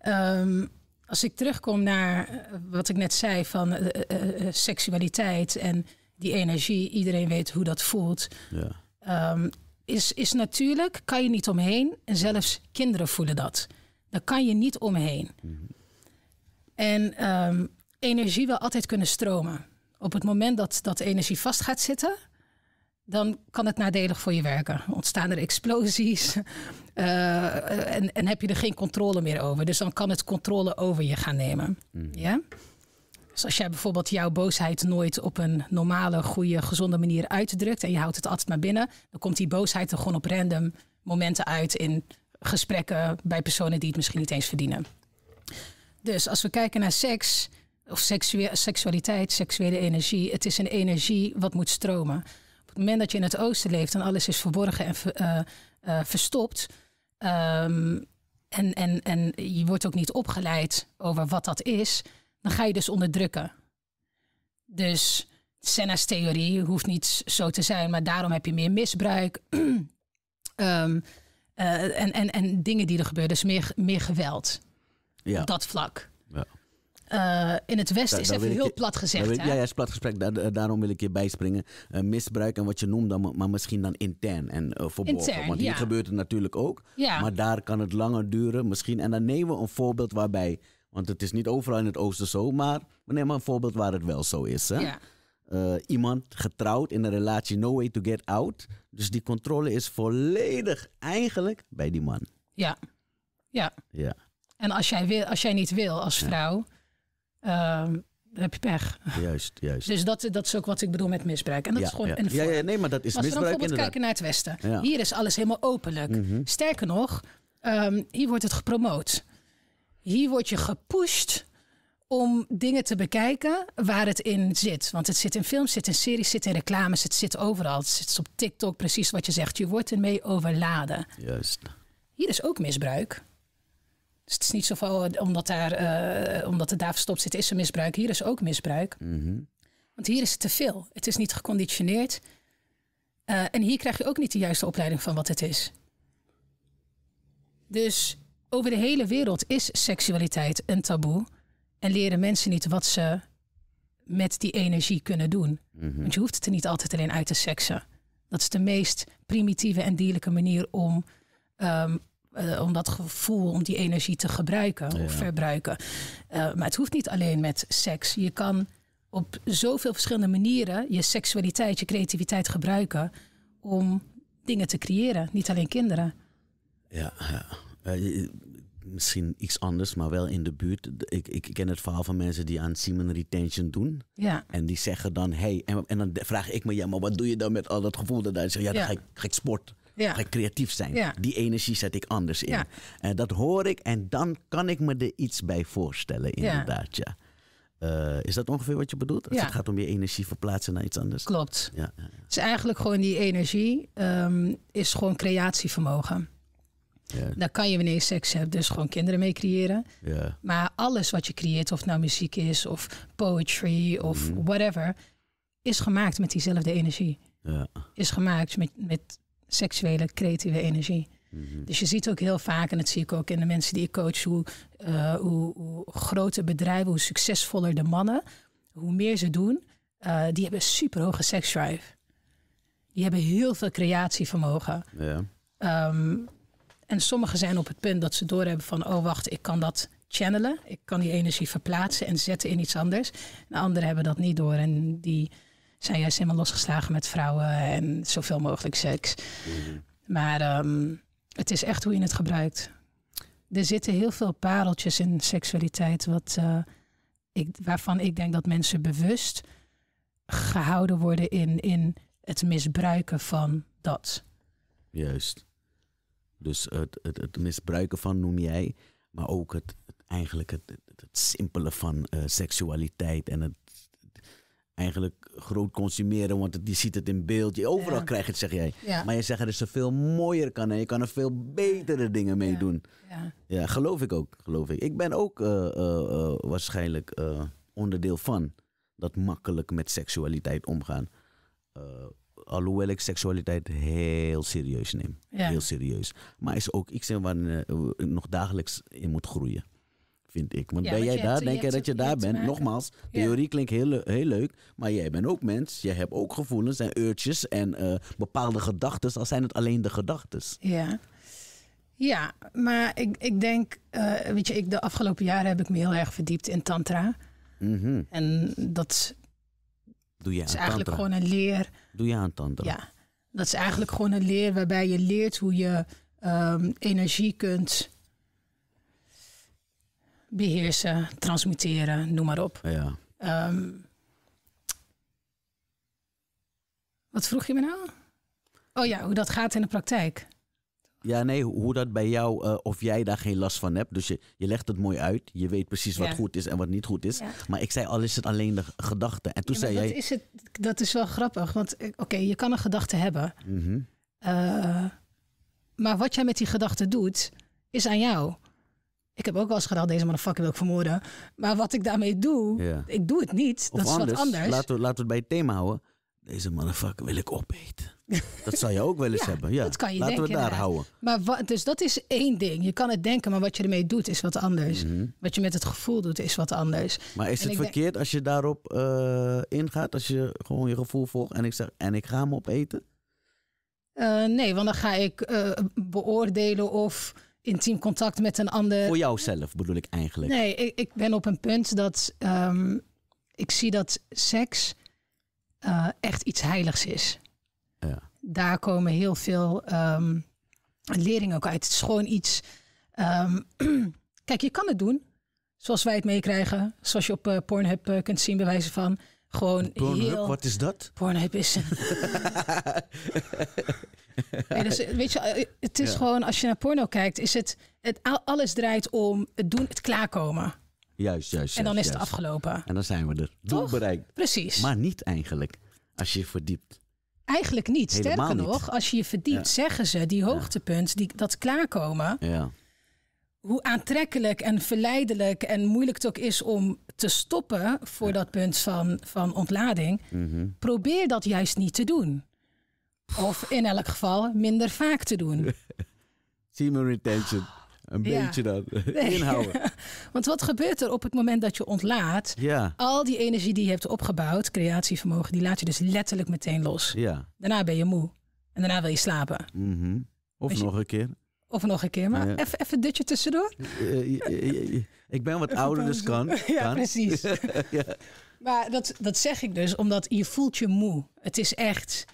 Ehm, als ik terugkom naar eh, wat ik net zei van eh, eh, seksualiteit en die energie, iedereen weet hoe dat voelt. Ja. Ehm, is, is natuurlijk, kan je niet omheen. En zelfs kinderen voelen dat. Daar kan je niet omheen. Mhm. En ehm, energie wil altijd kunnen stromen. Op het moment dat, dat energie vast gaat zitten, dan kan het nadelig voor je werken. Ontstaan er explosies eh, en, en, heb je er geen controle meer over. Dus dan kan het controle over je gaan nemen. Hmm. Ja? Dus als jij bijvoorbeeld jouw boosheid nooit op een normale, goede, gezonde manier uitdrukt en je houdt het altijd maar binnen, dan komt die boosheid er gewoon op random momenten uit in gesprekken bij personen die het misschien niet eens verdienen. Dus als we kijken naar seks of seksualiteit, seksuele energie, het is een energie wat moet stromen het moment dat je in het oosten leeft en alles is verborgen en eh, eh, verstopt. Ehm, en, en, en je wordt ook niet opgeleid over wat dat is. Dan ga je dus onderdrukken. Dus Senna's theorie hoeft niet zo te zijn, maar daarom heb je meer misbruik. Ehm, eh, en, en, en dingen die er gebeuren, dus meer, meer geweld. Ja. Op dat vlak. Eh, in het Westen is even heel plat gezegd. ja, ja, is plat gesprek. Eh, daarom wil ik je bijspringen. Eh, misbruik en wat je noemt, dan, maar misschien dan intern en uh, verborgen. Intern, Want hier gebeurt het natuurlijk ook. Ja. Maar daar kan het langer duren misschien. En dan nemen we een voorbeeld waarbij, want het is niet overal in het Oosten zo, maar we nemen een voorbeeld waar het wel zo is. Hè? Ja. iemand getrouwd in een relatie, no way to get out. Dus die controle is volledig eigenlijk bij die man. Ja. Ja. ja. En als jij, wil, als jij niet wil als vrouw, Ehm, dan heb je pech. Juist, juist. Dus dat, dat is ook wat ik bedoel met misbruik. En dat ja, is gewoon ja. Ja, ja, nee, maar dat is misbruik. Als we bijvoorbeeld kijken naar het Westen. Hier is alles helemaal openlijk. Mhm. Sterker nog, ehm, hier wordt het gepromoot. Hier word je gepusht om dingen te bekijken waar het in zit. Want het zit in films, zit in series, zit in reclames, het zit overal. Het zit op TikTok, precies wat je zegt. Je wordt ermee overladen. Juist. Hier is ook misbruik. Dus het is niet van oh, omdat, daar, eh, omdat het daar verstopt zit, is er misbruik. Hier is ook misbruik. Mhm. Want hier is het te veel. Het is niet geconditioneerd. Eh, en hier krijg je ook niet de juiste opleiding van wat het is. Dus over de hele wereld is seksualiteit een taboe. En leren mensen niet wat ze met die energie kunnen doen. Mhm. Want je hoeft het er niet altijd alleen uit te seksen. Dat is de meest primitieve en dierlijke manier om ehm, eh, om dat gevoel, om die energie te gebruiken of verbruiken. Eh, maar het hoeft niet alleen met seks. Je kan op zoveel verschillende manieren je seksualiteit, je creativiteit gebruiken om dingen te creëren. Niet alleen kinderen. Ja, ja. Eh, misschien iets anders, maar wel in de buurt. Ik, ik ken het verhaal van mensen die aan semen retention doen. Ja. En die zeggen dan, hey, en, en dan vraag ik me, ja, maar wat doe je dan met al dat gevoel dat daar is? Ja, dan Ga, ik, ga ik sport. Ja. Ga ik creatief zijn. Die energie zet ik anders in. En eh, dat hoor ik en dan kan ik me er iets bij voorstellen, inderdaad. Ja. Eh, is dat ongeveer wat je bedoelt? Als ja. het gaat om je energie verplaatsen naar iets anders. Klopt. Ja, ja, dus eigenlijk gewoon die energie ehm, is gewoon creatievermogen. Dan kan je wanneer je seks hebt, dus gewoon kinderen mee creëren. Maar alles wat je creëert, of nou muziek is, of poetry, of mhm. whatever, is gemaakt met diezelfde energie. Is gemaakt met, met seksuele creatieve energie. Mhm. Dus je ziet ook heel vaak, en dat zie ik ook in de mensen die ik coach, hoe, uh, hoe, hoe bedrijven, hoe succesvoller de mannen, hoe meer ze doen, eh, die hebben super hoge seksdrive. Die hebben heel veel creatievermogen. Ja. Ehm, en sommigen zijn op het punt dat ze doorhebben van, oh wacht, ik kan dat channelen. Ik kan die energie verplaatsen en zetten in iets anders. En anderen hebben dat niet door en die zijn juist helemaal losgeslagen met vrouwen en zoveel mogelijk seks. Mhm. Maar ehm, het is echt hoe je het gebruikt. Er zitten heel veel pareltjes in seksualiteit wat, eh, ik, waarvan ik denk dat mensen bewust gehouden worden in, in het misbruiken van dat. Juist. Dus het, het, het misbruiken van noem jij, maar ook het, eigenlijk het, het, simpele van eh, seksualiteit en het eigenlijk groot consumeren, want die je ziet het in beeld. Je overal ja. krijgt het, zeg jij. Maar je zegt er is er veel mooier kan en je kan er veel betere dingen mee doen. Ja. geloof ik ook. Geloof ik. ik ben ook eh, eh, eh, waarschijnlijk onderdeel van dat makkelijk met seksualiteit omgaan. Alhoewel ik seksualiteit heel serieus neem. Heel serieus. Maar is ook iets waar nog dagelijks in moet groeien vind ik. Want ben jij daar, denk jij dat je daar bent? Nogmaals, theorie klinkt heel, heel leuk, maar jij bent ook mens. Je hebt ook gevoelens en urtjes en eh, bepaalde gedachten, al zijn het alleen de gedachten. Ja. Ja, maar ik, ik denk, eh, weet je, ik, de afgelopen jaren heb ik me heel erg verdiept in tantra. Mm En dat Doe je aan is eigenlijk gewoon een leer. Doe je aan tantra? Ja, dat is eigenlijk gewoon een leer waarbij je leert hoe je ehm, energie kunt beheersen, transmitteren, noem maar op. Ja. Ehm, wat vroeg je me nou? Oh ja, hoe dat gaat in de praktijk. Ja, nee, hoe dat bij jou, uh, of jij daar geen last van hebt. Dus je, je legt het mooi uit. Je weet precies wat goed is en wat niet goed is. Maar ik zei al is het alleen de gedachte. En toen ja, zei dat jij... Is het, dat is wel grappig. Want eh, oké, je kan een gedachte hebben. Mhm. Eh, maar wat jij met die gedachte doet, is aan jou. Ik heb ook wel eens gedacht, deze motherfucker wil ik vermoorden. Maar wat ik daarmee doe, ik doe het niet. dat is wat anders. Laten we, laten we het bij het thema houden. Deze motherfucker wil ik opeten. Dat zou je ook wel eens hebben. Ja, dat kan je laten denken, we daar houden. Maar dus dat is één ding. Je kan het denken, maar wat je ermee doet is wat anders. Mhm. Wat je met het gevoel doet is wat anders. Maar is het verkeerd als je daarop eh, ingaat? Als je gewoon je gevoel volgt en ik zeg en ik ga hem opeten? Eh, nee, want dan ga ik eh, beoordelen of intiem contact met een ander. Voor jouzelf bedoel ik eigenlijk. Nee, ik, ik ben op een punt dat ehm, ik zie dat seks eh, echt iets heiligs is. Ja. Daar komen heel veel um, leringen ook uit. Het is gewoon iets. Ehm, kijk, je kan het doen. Zoals wij het meekrijgen. Zoals je op uh, Pornhub eh, kunt zien, bewijzen van. Gewoon Pornhub, heel... wat is dat? Pornhub is... dus, weet je, eh, het is gewoon als je naar porno kijkt, is het, het alles draait om het doen, het klaarkomen. Juist, juist. En dan is het afgelopen. En dan zijn we er. Doel bereikt. Precies. Maar niet eigenlijk, als je je verdiept. Eigenlijk niet. Sterker nog, als je je verdiept, zeggen ze die hoogtepunt, die, dat klaarkomen. Ja hoe aantrekkelijk en verleidelijk en moeilijk het ook is om te stoppen voor dat punt van, van ontlading, mhm. probeer dat juist niet te doen. Of in elk geval minder vaak te doen. Semen retention. Een beetje dat. Inhouden. Want wat gebeurt er op het moment dat je ontlaat? Ja. Al die energie die je hebt opgebouwd, creatievermogen, die laat je dus letterlijk meteen los. Ja. Daarna ben je moe. En daarna wil je slapen. Mhm. Of nog een keer. Of nog een keer, maar nou even, een ditje tussendoor. Eh, eh, eh, ik ben wat ouder, dus kan. kan. Ja, precies. ja. Maar dat, dat zeg ik dus, omdat je voelt je moe. Het is echt...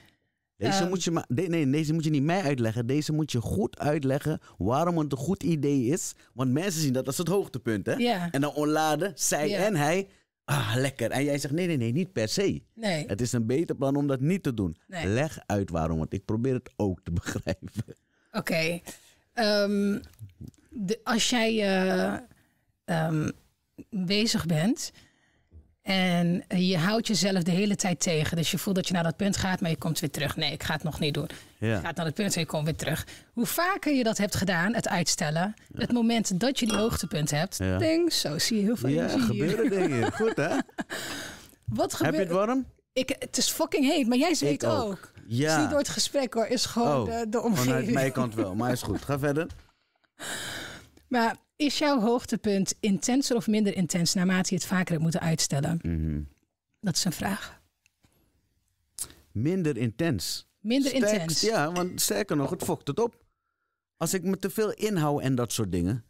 Deze, ehm. moet je maar, nee, deze moet je niet mij uitleggen. Deze moet je goed uitleggen waarom het een goed idee is. Want mensen zien dat als het hoogtepunt. Hè? En dan onladen, zij en hij. Ah, lekker. En jij zegt nee, nee, nee, niet per se. Nee. Het is een beter plan om dat niet te doen. Leg uit waarom, want ik probeer het ook te begrijpen. Oké. Ehm, als jij uh, bezig bent en je houdt jezelf de hele tijd tegen. Dus je voelt dat je naar dat punt gaat, maar je komt weer terug. Nee, ik ga het nog niet doen. Je gaat naar dat punt en je komt weer terug. Hoe vaker je dat hebt gedaan, het uitstellen, het moment dat je die hoogtepunt hebt, ja. denk zo, zie je heel veel ja, energie. Ja, gebeuren dingen. Goed hè? Wat gebeurt? Heb je het warm? Ik, het is fucking heet, maar jij ziet ook. ook. Ja. door het gesprek hoor, is gewoon oh. de, de oh, nou, omgeving. Vanuit mijn kant wel, maar is goed. Ga verder. Maar is jouw hoogtepunt intenser of minder intens naarmate je het vaker hebt moeten uitstellen? Mhm. Dat is een vraag. Minder intens. Minder intens. Ja, want sterker nog, het fokt het op. Als ik me te veel inhoud en dat soort dingen,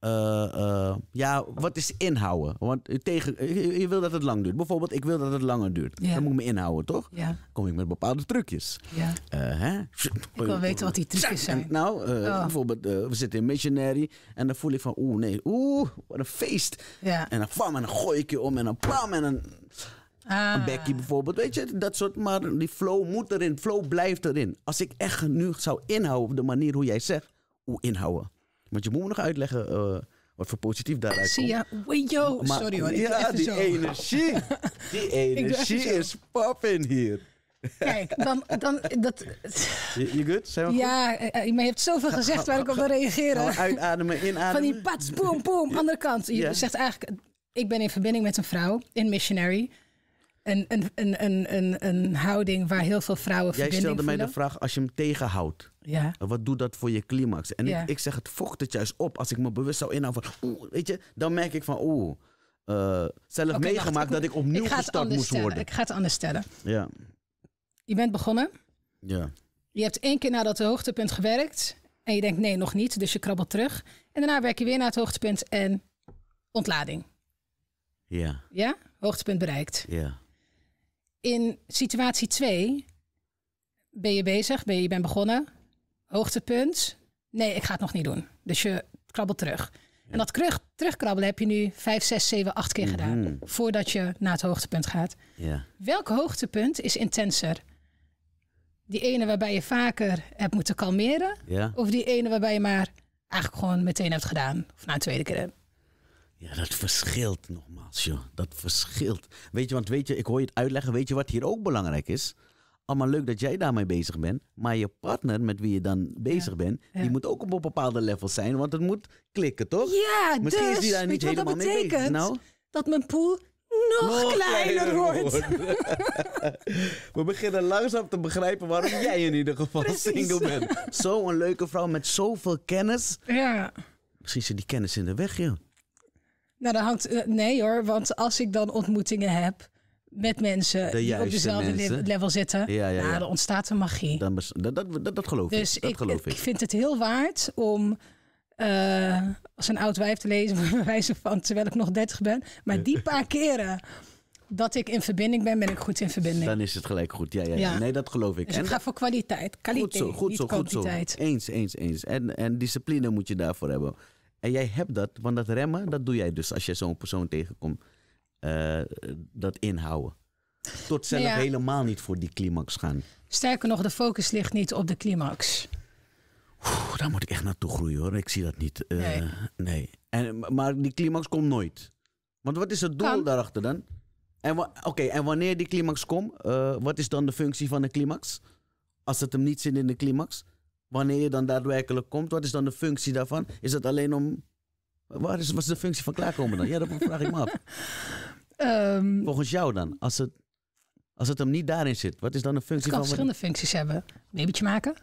eh, eh, ja, wat is inhouden? Want tegen, je, wil dat het lang duurt. Bijvoorbeeld, ik wil dat het langer duurt. Ja. Dan moet ik me inhouden, toch? Ja. Kom ik met bepaalde trucjes. Ja. Eh, hè? Ik wil weten wat die trucjes zijn. nou, oh. bijvoorbeeld, we zitten in missionary. En dan voel ik van, oeh, nee, oeh, wat een feest. Ja. En dan vam, en dan gooi ik je om. En dan pam en dan... Ah. Een bekkie bijvoorbeeld. Weet je, dat soort. Maar die flow moet erin. Flow blijft erin. Als ik echt nu zou inhouden op de manier hoe jij zegt. Hoe inhouden. Want je moet me nog uitleggen eh, wat voor positief daaruit Zie je, yo, sorry hoor. Ja, die energie. Die energie is popping hier. Kijk, dan... dan dat... Je, good? Zijn ja, eh, eh, maar je hebt zoveel gezegd waar ik op wil reageren. uitademen, inademen. Van die pats, boom, boom, andere kant. Je zegt eigenlijk... Ik ben in verbinding met een vrouw in Missionary een, een houding waar heel veel vrouwen Jij stelde mij de vraag, als je hem tegenhoudt, ja. wat doet dat voor je climax? En ik, ik zeg, het vocht het juist op. Als ik me bewust zou inhouden van, weet je, dan merk ik van, oeh. Uh, zelf meegemaakt dat ik opnieuw gestart moest worden. Ik ga het anders stellen. Ja. Je bent begonnen. Ja. Je hebt één keer naar dat hoogtepunt gewerkt. En je denkt, nee, nog niet. Dus je krabbelt terug. En daarna werk je weer naar het hoogtepunt en ontlading. Ja. Ja? Hoogtepunt bereikt. Ja in situatie 2 ben je bezig, ben je, je bent begonnen, hoogtepunt. Nee, ik ga het nog niet doen. Dus je krabbelt terug. En dat terug, terugkrabbelen heb je nu 5, 6, 7, 8 keer gedaan. Mhm. Voordat je naar het hoogtepunt gaat. Ja. Welk hoogtepunt is intenser? Die ene waarbij je vaker hebt moeten kalmeren? Of die ene waarbij je maar eigenlijk gewoon meteen hebt gedaan? Of na een tweede keer ja, dat verschilt nogmaals, joh. Dat verschilt. Weet je, want weet je, ik hoor je het uitleggen. Weet je wat hier ook belangrijk is? Allemaal leuk dat jij daarmee bezig bent. Maar je partner met wie je dan bezig bent, die moet ook op een bepaalde level zijn. Want het moet klikken, toch? Ja, Misschien dus, is die dus. daar niet helemaal mee bezig. Nou? Dat mijn poel nog, kleiner, wordt. We beginnen langzaam te begrijpen waarom jij in ieder geval single bent. Zo'n leuke vrouw met zoveel kennis. Ja. Misschien zit die kennis in de weg, joh. Nou, dat hangt. Eh, nee hoor, want als ik dan ontmoetingen heb met mensen die op dezelfde level zitten, ja, ja, ja. Nou, dan ontstaat er magie. dat, dat, dat, dat, geloof, ik, dus ik, ik. ik. vind het heel waard om eh, als een oud wijf te lezen, wijzen wijze van terwijl ik nog 30 ben. Maar die paar keren dat ik in verbinding ben, ben ik goed in verbinding. Dan is het gelijk goed. Ja, ja, ja. nee, dat geloof ik. Dus en ik ga voor kwaliteit. Kwaliteit, goed kwaliteit. Eens, eens, eens. En, en discipline moet je daarvoor hebben. En jij hebt dat, want dat remmen, dat doe jij dus als je zo'n persoon tegenkomt. Eh, dat inhouden. Tot zelf helemaal niet voor die climax gaan. Sterker nog, de focus ligt niet op de climax. Oeh, daar moet ik echt naartoe groeien hoor. Ik zie dat niet. Eh, nee. En, maar die climax komt nooit. Want wat is het doel daarachter dan? En, oké, en wanneer die climax komt, eh, wat is dan de functie van de climax? Als het hem niet zit in de climax? wanneer je dan daadwerkelijk komt, wat is dan de functie daarvan? Is dat alleen om. Waar is, wat is de functie van klaarkomen dan? Ja, dat vraag ik me af. Ehm, Volgens jou dan, als het, als het hem niet daarin zit, wat is dan de functie van? Het kan verschillende functies hebben. Een babytje maken,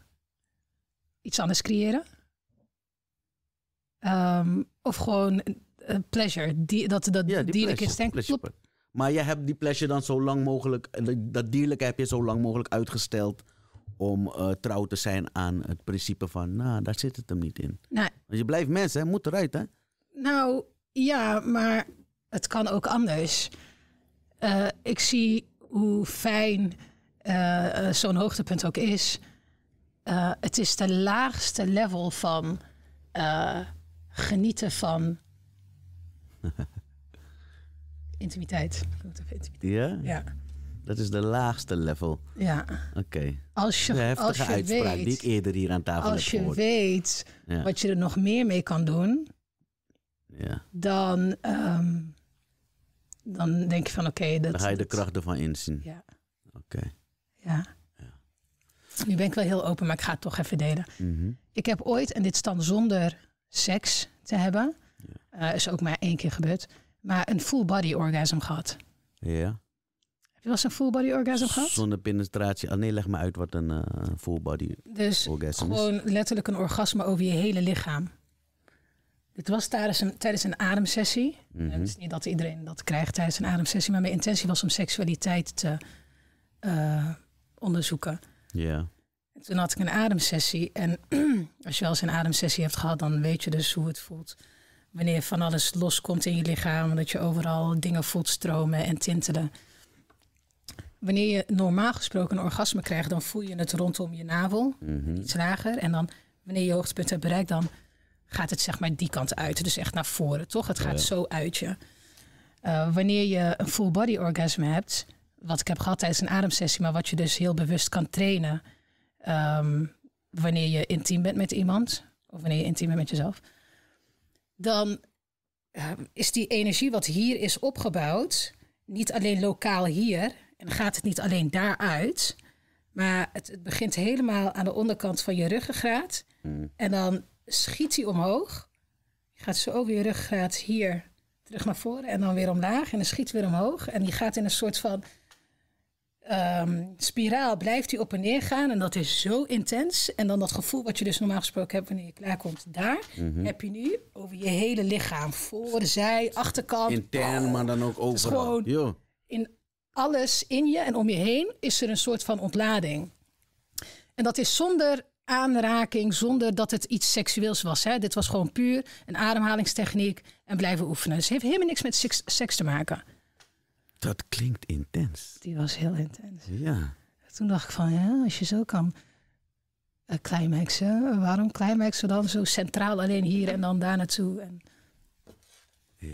iets anders creëren, ehm, of gewoon eh, pleasure, die, dat, dat ja, die dierlijke Maar je hebt die pleasure dan zo lang mogelijk, dat dierlijke heb je zo lang mogelijk uitgesteld om eh, trouw te zijn aan het principe van, nou, daar zit het hem niet in. Nee. Nou, Want je blijft mensen, hè? moet eruit, hè? Nou, ja, maar het kan ook anders. Eh, ik zie hoe fijn eh, zo'n hoogtepunt ook is. het is de laagste level van genieten van intimiteit. Ja? Ja. Dat is de laagste level. Ja. Oké. Als je, heftige als je uitspraak weet, die eerder hier aan tafel heb Als je weet wat je er nog meer mee kan doen, ja. dan, ehm, dan denk je van oké. dat dan ga je de krachten van inzien. Ja. Oké. Ja. Nu ben ik wel heel open, maar ik ga het toch even delen. Mhm. Ik heb ooit, en dit is dan zonder seks te hebben, eh, is ook maar één keer gebeurd, maar een full body orgasm gehad. Ja. Heb je wel een full body orgasm gehad? Zonder penetratie. Oh, nee, leg me uit wat een eh, full body dus orgasm is. gewoon letterlijk een orgasme over je hele lichaam. Dit was tijdens een, tijdens een ademsessie. Mhm. Het is niet dat iedereen dat krijgt tijdens een ademsessie. Maar mijn intentie was om seksualiteit te eh, onderzoeken. Ja. toen had ik een ademsessie. En als je wel eens een ademsessie hebt gehad, dan weet je dus hoe het voelt. Wanneer van alles loskomt in je lichaam. Dat je overal dingen voelt stromen en tintelen wanneer je normaal gesproken een orgasme krijgt, dan voel je het rondom je navel, mhm. iets lager. En dan wanneer je hoogtepunt hebt bereikt, dan gaat het zeg maar die kant uit. Dus echt naar voren, toch? Het gaat zo uit je. Eh, wanneer je een full body orgasme hebt, wat ik heb gehad tijdens een ademsessie, maar wat je dus heel bewust kan trainen. Ehm, wanneer je intiem bent met iemand, of wanneer je intiem bent met jezelf, dan eh, is die energie wat hier is opgebouwd, niet alleen lokaal hier, en dan gaat het niet alleen daaruit, maar het, begint helemaal aan de onderkant van je ruggengraat. Hmm. En dan schiet hij omhoog. Je gaat zo over je ruggengraat hier terug naar voren en dan weer omlaag. En dan schiet weer omhoog. En die gaat in een soort van ehm, spiraal, blijft hij op en neer gaan. En dat is zo intens. En dan dat gevoel wat je dus normaal gesproken hebt wanneer je klaarkomt daar, mhm. heb je nu over je hele lichaam. Voor, zij, achterkant. Intern, maar dan ook overal. Gewoon, in alles in je en om je heen is er een soort van ontlading. En dat is zonder aanraking, zonder dat het iets seksueels was. Hè. Dit was gewoon puur een ademhalingstechniek en blijven oefenen. Dus het heeft helemaal niks met seks, te maken. Dat klinkt intens. Die was heel intens. Ja. Toen dacht ik van, ja, als je zo kan uh, climaxen, waarom climaxen dan zo centraal alleen hier en dan daar naartoe? En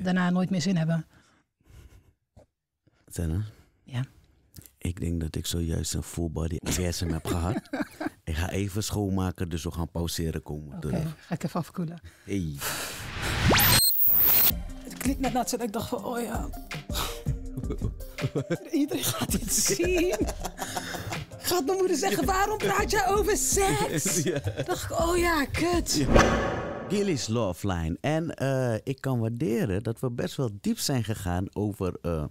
daarna nooit meer zin hebben. Zijn ik denk dat ik zojuist een full body orgasm heb gehad. Ik ga even schoonmaken, dus we gaan pauzeren komen. ga ik even afkoelen. Hey. Het klinkt net zo en ik dacht van, oh ja. Iedereen gaat dit zien. Gaat mijn moeder zeggen, waarom praat jij over seks? dacht ik, oh ja, kut. Ja. Gilly's Love Line. En eh, ik kan waarderen dat we best wel diep zijn gegaan over eh,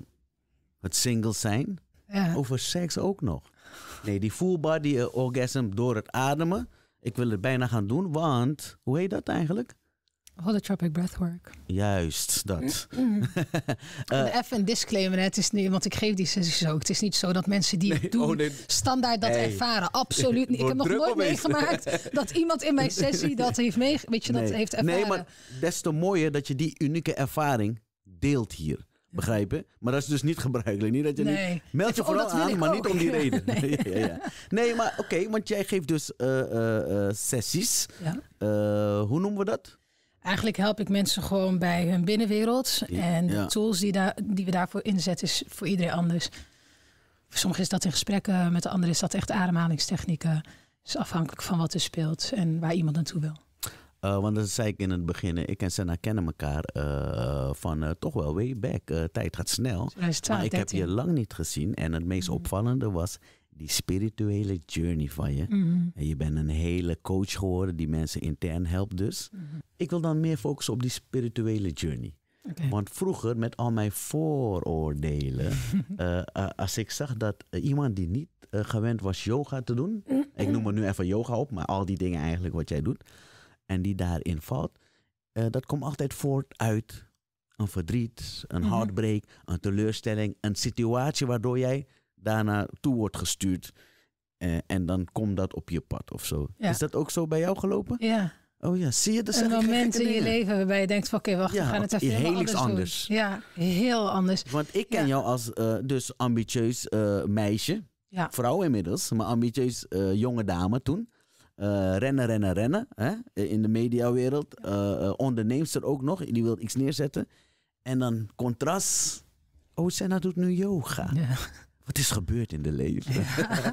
het single zijn. Over seks ook nog. Nee, die full body eh, orgasm door het ademen. Ik wil het bijna gaan doen, want hoe heet dat eigenlijk? Holotropic breathwork. Juist, dat. Mm. uh, even een disclaimer, hè. het is want ik geef die sessies ook. Het is niet zo dat mensen die nee, oh, doen standaard dat ervaren. Absoluut niet. Ik heb nog nooit meegemaakt dat iemand in mijn sessie dat heeft, meegemaakt, weet je, dat heeft ervaren. Nee, maar des te mooier dat je die unieke ervaring deelt hier begrijpen. Maar dat is dus niet gebruikelijk. Niet dat je nee. meld je vooral aan, maar niet om die reden. nee. ja, ja. nee, maar oké, want jij geeft dus eh, eh, eh, sessies. Ja. hoe noemen we dat? Eigenlijk help ik mensen gewoon bij hun binnenwereld. En de tools die, die we daarvoor inzetten is voor iedereen anders. Voor sommigen is dat in gesprekken, met de anderen is dat echt ademhalingstechnieken. Is afhankelijk van wat er speelt en waar iemand naartoe wil. Eh, want dan zei ik in het begin, eh, ik en Senna kennen elkaar eh, van toch wel way back. tijd gaat snel. maar ik heb je lang niet gezien. En het meest mm. opvallende was die spirituele journey van je. Mm-hmm. En je bent een hele coach geworden die mensen intern helpt dus. Mm-hmm. Ik wil dan meer focussen op die spirituele journey. Want vroeger, met al mijn vooroordelen, als ik zag dat iemand die niet gewend was yoga te doen, mm. ik noem er nu even yoga op, maar al die dingen eigenlijk wat jij doet, en die daarin valt, eh, dat komt altijd voort uit een verdriet, een mm heartbreak, een teleurstelling, een situatie waardoor jij daarna toe wordt gestuurd. Eh, en dan komt dat op je pad of zo. Is dat ook zo bij jou gelopen? Ja. Oh ja, zie je? Dat een moment in je leven waarbij je denkt van oké, wacht, we gaan het even heel anders, anders Ja, heel anders. Want ik ken jou als eh, dus ambitieus meisje, vrouw inmiddels, maar ambitieus jonge dame toen. Eh, rennen, rennen, rennen. Hè? In de mediawereld. Uh, onderneemster ook nog. Die wil iets neerzetten. En dan contrast. Oh, Senna doet nu yoga. Ja. Wat is gebeurd in de leven?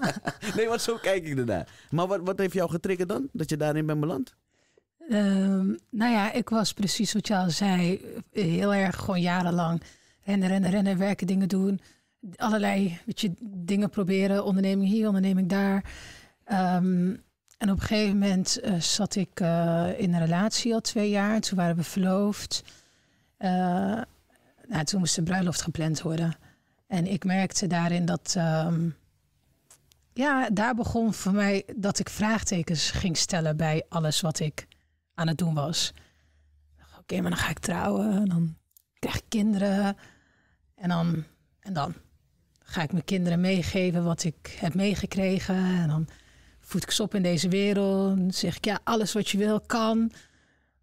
nee, want zo kijk ik ernaar. Maar wat, wat heeft jou getriggerd dan? Dat je daarin bent beland? Ehm, nou ja, ik was precies wat je al zei. Heel erg gewoon jarenlang. Rennen, rennen, rennen. Werken, dingen doen. Allerlei weet je, dingen proberen. Onderneming hier, onderneming daar. Ehm, en op een gegeven moment eh, zat ik eh, in een relatie al twee jaar. Toen waren we verloofd. Uh, nou, toen moest de bruiloft gepland worden. En ik merkte daarin dat. Ehm, ja, daar begon voor mij dat ik vraagtekens ging stellen bij alles wat ik aan het doen was. Oké, maar dan ga ik trouwen. en Dan krijg ik kinderen. En dan. En dan ga ik mijn kinderen meegeven wat ik heb meegekregen. En dan voed ik ze op in deze wereld. zeg ik, ja, alles wat je wil kan.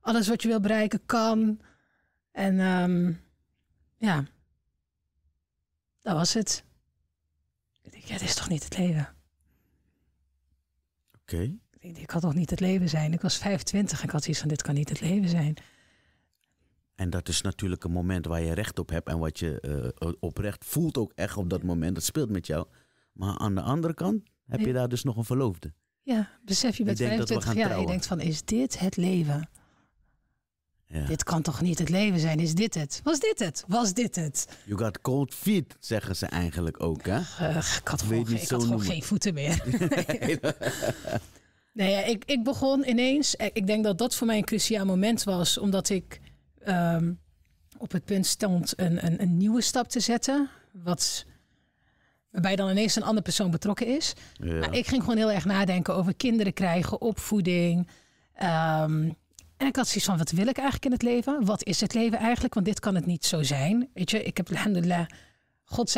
Alles wat je wil bereiken kan. En ehm, ja, dat was het. Ik denk, ja, dit is toch niet het leven? Oké. Ik denk, kan toch niet het leven zijn? Ik was 25 en ik had iets van, dit kan niet het leven zijn. En dat is natuurlijk een moment waar je recht op hebt en wat je uh, oprecht voelt ook echt op dat moment. Dat speelt met jou. Maar aan de andere kant heb je daar dus nog een verloofde. Ja, besef je dat 25 jaar en je denkt van, is dit het leven? Ja. Dit kan toch niet het leven zijn? Is dit het? Was dit het? Was dit het? You got cold feet, zeggen ze eigenlijk ook, hè? ik had gewoon, ik had gewoon geen voeten meer. nee. ja, ik, ik begon ineens... Eh, ik denk dat dat voor mij een cruciaal moment was. Omdat ik ehm, op het punt stond een, een, een nieuwe stap te zetten. Wat waarbij dan ineens een andere persoon betrokken is. Maar ik ging gewoon heel erg nadenken over kinderen krijgen, opvoeding. Ehm, en ik had zoiets van, wat wil ik eigenlijk in het leven? Wat is het leven eigenlijk? Want dit kan het niet zo zijn. Weet je, ik heb, alhamdulillah,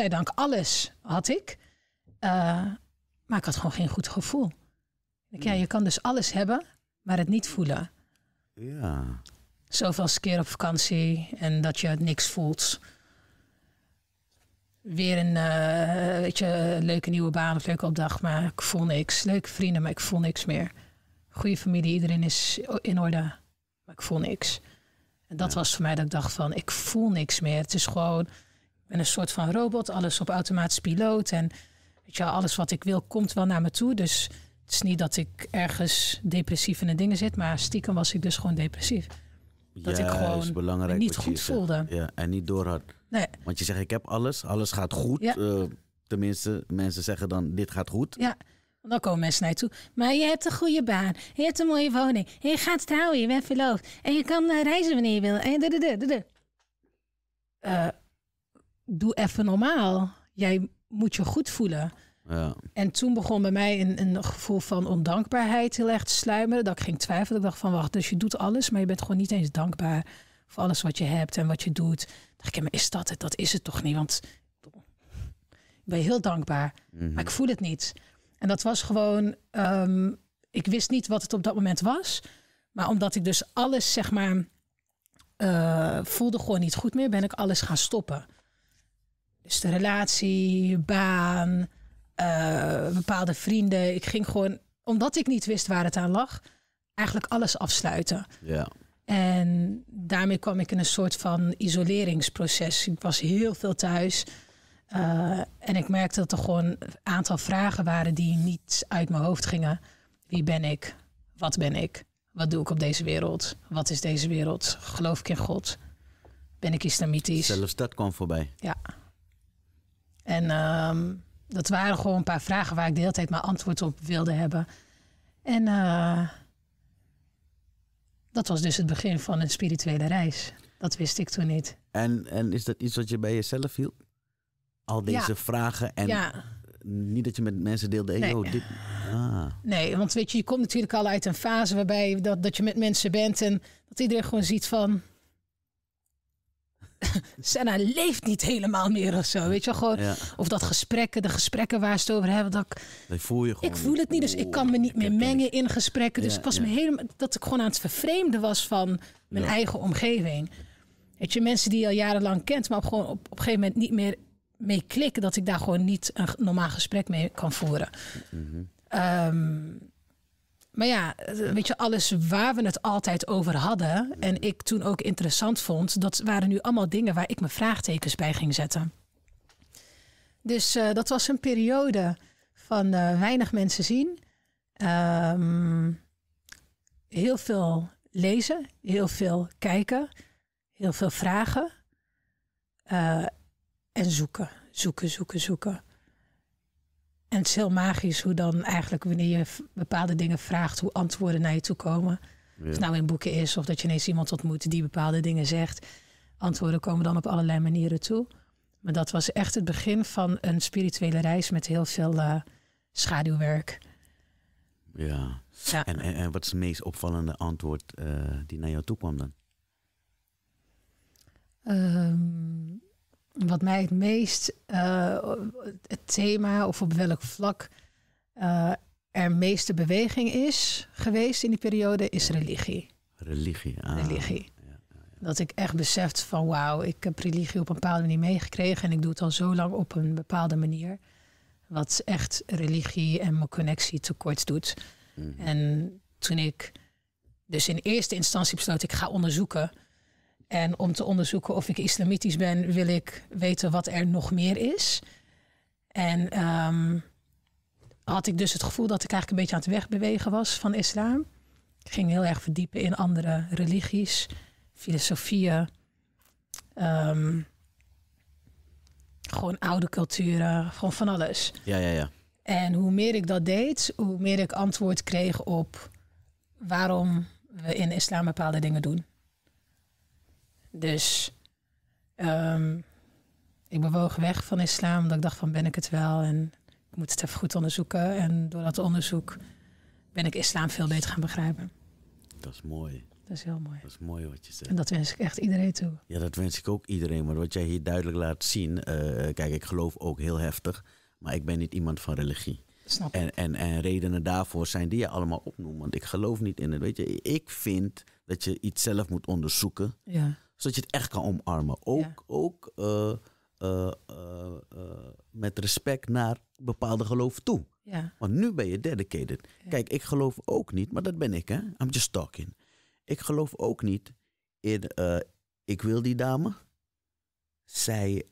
dank, alles had ik. Eh, maar ik had gewoon geen goed gevoel. Ik, ja, hmm. je kan dus alles hebben, maar het niet voelen. Ja. Zoveel keer op vakantie en dat je niks voelt weer een eh, weet je, leuke nieuwe baan of leuke opdracht, maar ik voel niks. Leuke vrienden, maar ik voel niks meer. Goede familie, iedereen is in orde, maar ik voel niks. En dat was voor mij dat ik dacht van, ik voel niks meer. Het is gewoon, ik ben een soort van robot, alles op automatisch piloot. En weet je, alles wat ik wil komt wel naar me toe. Dus het is niet dat ik ergens depressief in de dingen zit, maar stiekem was ik dus gewoon depressief. Dat ja, ik gewoon is belangrijk niet goed voelde. Ja, en niet door had. Nee. Want je zegt, ik heb alles, alles gaat goed. Eh, tenminste, mensen zeggen dan, dit gaat goed. Ja. Dan komen mensen naar je toe. Maar je hebt een goede baan. Je hebt een mooie woning. je gaat trouwen. Je bent verloofd. En je kan eh, reizen wanneer je wil. En eh, doe even normaal. Jij moet je goed voelen. Ja. En toen begon bij mij een, een, gevoel van ondankbaarheid heel erg te sluimeren. Dat ik ging twijfelen. Ik dacht van wacht, dus je doet alles, maar je bent gewoon niet eens dankbaar voor alles wat je hebt en wat je doet dacht ik, maar is dat het? Dat is het toch niet? Want ik ben heel dankbaar, mhm. maar ik voel het niet. En dat was gewoon, ehm, ik wist niet wat het op dat moment was. Maar omdat ik dus alles, zeg maar, eh, voelde gewoon niet goed meer, ben ik alles gaan stoppen. Dus de relatie, baan, eh, bepaalde vrienden. Ik ging gewoon, omdat ik niet wist waar het aan lag, eigenlijk alles afsluiten. Ja. En daarmee kwam ik in een soort van isoleringsproces. Ik was heel veel thuis. Eh, en ik merkte dat er gewoon een aantal vragen waren die niet uit mijn hoofd gingen. Wie ben ik? Wat ben ik? Wat doe ik op deze wereld? Wat is deze wereld? Geloof ik in God? Ben ik islamitisch? Zelfs dat kwam voorbij. Ja. En ehm, dat waren gewoon een paar vragen waar ik de hele tijd mijn antwoord op wilde hebben. En eh, dat was dus het begin van een spirituele reis. Dat wist ik toen niet. En, en is dat iets wat je bij jezelf hield? Al deze vragen en ja. niet dat je met mensen deelde. Ah. nee. want weet je, je komt natuurlijk al uit een fase waarbij dat, dat je met mensen bent en dat iedereen gewoon ziet van Senna leeft niet helemaal meer of zo. Weet je wel, gewoon. Of dat gesprekken, de gesprekken waar ze het over hebben. Dat ik, voel je gewoon. Ik voel het niet, dus ik kan me niet meer mengen in gesprekken. Dus ja, ik was me helemaal. dat ik gewoon aan het vervreemden was van mijn eigen omgeving. Weet je, mensen die je al jarenlang kent, maar op, gewoon op, op een gegeven moment niet meer mee klikken, dat ik daar gewoon niet een normaal gesprek mee kan voeren. Mhm. Ehm, maar ja, weet je, alles waar we het altijd over hadden en ik toen ook interessant vond, dat waren nu allemaal dingen waar ik mijn vraagtekens bij ging zetten. Dus eh, dat was een periode van eh, weinig mensen zien, ehm, heel veel lezen, heel veel kijken, heel veel vragen eh, en zoeken, zoeken, zoeken, zoeken. En het is heel magisch hoe dan eigenlijk wanneer je bepaalde dingen vraagt, hoe antwoorden naar je toe komen. Of het nou in boeken is of dat je ineens iemand ontmoet die bepaalde dingen zegt. Antwoorden komen dan op allerlei manieren toe. Maar dat was echt het begin van een spirituele reis met heel veel eh, schaduwwerk. Ja. En, en, wat is het meest opvallende antwoord uh, die naar jou toe kwam dan? Ehm, wat mij het meest eh, het thema of op welk vlak uh, er meeste beweging is geweest in die periode, is religie. Religie, ah. Religie. Dat ik echt beseft van wauw, ik heb religie op een bepaalde manier meegekregen en ik doe het al zo lang op een bepaalde manier. Wat echt religie en mijn connectie tekort doet. Mhm. En toen ik dus in eerste instantie besloot, ik ga onderzoeken en om te onderzoeken of ik islamitisch ben, wil ik weten wat er nog meer is. En ehm, had ik dus het gevoel dat ik eigenlijk een beetje aan het wegbewegen was van islam. Ik ging heel erg verdiepen in andere religies, filosofieën, ehm, gewoon oude culturen, gewoon van alles. Ja, ja, ja. En hoe meer ik dat deed, hoe meer ik antwoord kreeg op waarom we in islam bepaalde dingen doen. Dus ehm, ik bewoog weg van islam, omdat ik dacht van ben ik het wel en ik moet het even goed onderzoeken. En door dat onderzoek ben ik islam veel beter gaan begrijpen. Dat is mooi. Dat is heel mooi. Dat is mooi wat je zegt. En dat wens ik echt iedereen toe. Ja, dat wens ik ook iedereen. Maar wat jij hier duidelijk laat zien, eh, kijk, ik geloof ook heel heftig, maar ik ben niet iemand van religie. Snap en, en, en redenen daarvoor zijn die je allemaal opnoemt. Want ik geloof niet in het. Weet je, ik vind dat je iets zelf moet onderzoeken. Ja zodat je het echt kan omarmen. Ook, ook eh, eh, eh, met respect naar bepaalde geloof toe. Ja. Want nu ben je dedicated. Ja. Kijk, ik geloof ook niet, maar dat ben ik, hè? I'm just talking. Ik geloof ook niet in, ik wil die dame. Zij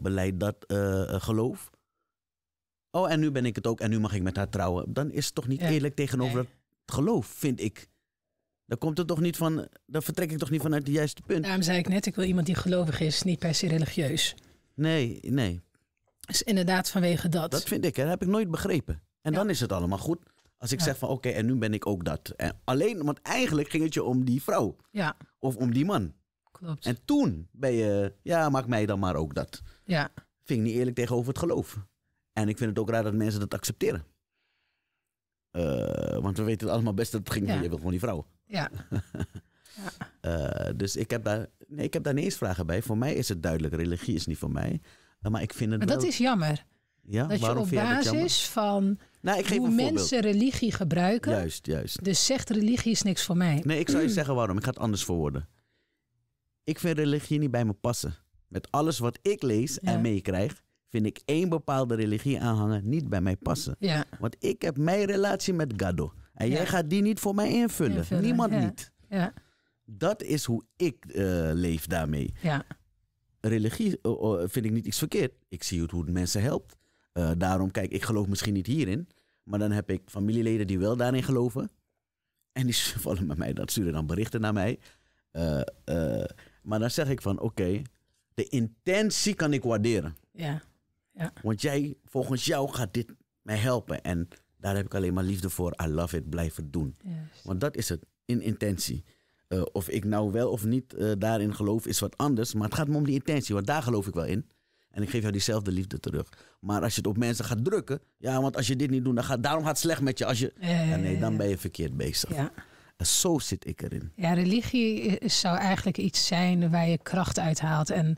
beleidt dat geloof. Oh, en nu ben ik het ook en nu mag ik met haar trouwen. Dan is het toch niet eerlijk tegenover het geloof, vind ik. Dan komt het toch niet van, dan vertrek ik toch niet vanuit het juiste punt. Daarom zei ik net, ik wil iemand die gelovig is, niet per se religieus. Nee, nee. Dus inderdaad vanwege dat. Dat vind ik, hè? dat heb ik nooit begrepen. En dan is het allemaal goed. Als ik zeg van oké, en nu ben ik ook dat. En alleen, want eigenlijk ging het je om die vrouw. Ja. Of om die man. Klopt. En toen ben je, ja, maak mij dan maar ook dat. Ja. Vind ik niet eerlijk tegenover het geloof. En ik vind het ook raar dat mensen dat accepteren. Eh, want we weten het allemaal best dat het ging. Ja. Je wil gewoon die vrouw. Ja. ja. Eh, dus ik heb, daar, nee, ik heb daar niet eens vragen bij. Voor mij is het duidelijk, religie is niet voor mij. Eh, maar ik vind het dat is jammer. Ja? Dat je op basis van nou, hoe mensen religie gebruiken. Juist, juist. Dus zegt religie is niks voor mij. Nee, ik zou je zeggen waarom. Ik ga het anders worden. Ik vind religie niet bij me passen. Met alles wat ik lees en meekrijg, vind ik één bepaalde religie aanhangen niet bij mij passen. Ja. Want ik heb mijn relatie met Gado. En jij gaat die niet voor mij invullen. Niemand niet. Dat is hoe ik eh, leef daarmee. Religie eh, oh, oh, vind ik niet iets verkeerd. Ik zie hoe het mensen helpt. Eh, daarom, kijk, ik geloof misschien niet hierin. Maar dan heb ik familieleden die wel daarin geloven. En die vallen met mij, dat sturen dan berichten naar mij. maar dan zeg ik van oké, de intentie kan ik waarderen. Ja. ja. Want jij, volgens jou gaat dit mij helpen. En daar heb ik alleen maar liefde voor. I love it. Blijven doen. Want dat is het. In intentie. Eh, of ik nou wel of niet eh, daarin geloof is wat anders. Maar het gaat me om die intentie. Want daar geloof ik wel in. En ik geef jou diezelfde liefde terug. Maar als je het op mensen gaat drukken. Ja, want als je dit niet doet, dan gaat, daarom gaat het slecht met je. Als je nee, dan ben je verkeerd bezig. Ja. En zo zit ik erin. Ja, religie zou eigenlijk iets zijn waar je kracht uithaalt. En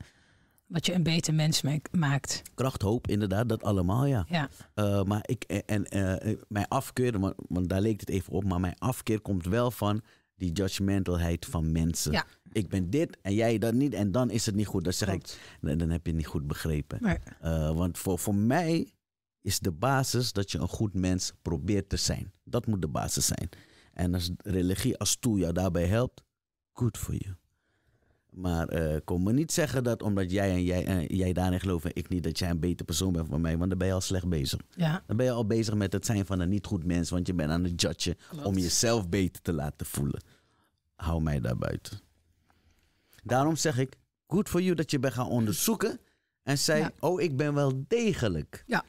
wat je een beter mens maakt. Kracht, hoop, inderdaad, dat allemaal, ja. ja. Eh, maar ik, en eh, eh, mijn afkeer, want, want, daar leek het even op, maar mijn afkeer komt wel van die judgmentalheid van mensen. Ik ben dit en jij dat niet en dan is het niet goed. Dan zeg ik, dan, dan, heb je het niet goed begrepen. want voor, voor mij is de basis dat je een goed mens probeert te zijn. Dat moet de basis zijn. En als religie als tool jou daarbij helpt, goed voor je. Maar uh, eh, kom me niet zeggen dat omdat jij en jij, en eh, jij daarin gelooft en ik niet, dat jij een beter persoon bent van mij. Want dan ben je al slecht bezig. Ja. Dan ben je al bezig met het zijn van een niet goed mens. Want je bent aan het judgen om jezelf beter te laten voelen. Hou mij daar buiten. Daarom zeg ik, goed voor you dat je bent gaan onderzoeken. En zei, oh ik ben wel degelijk ja.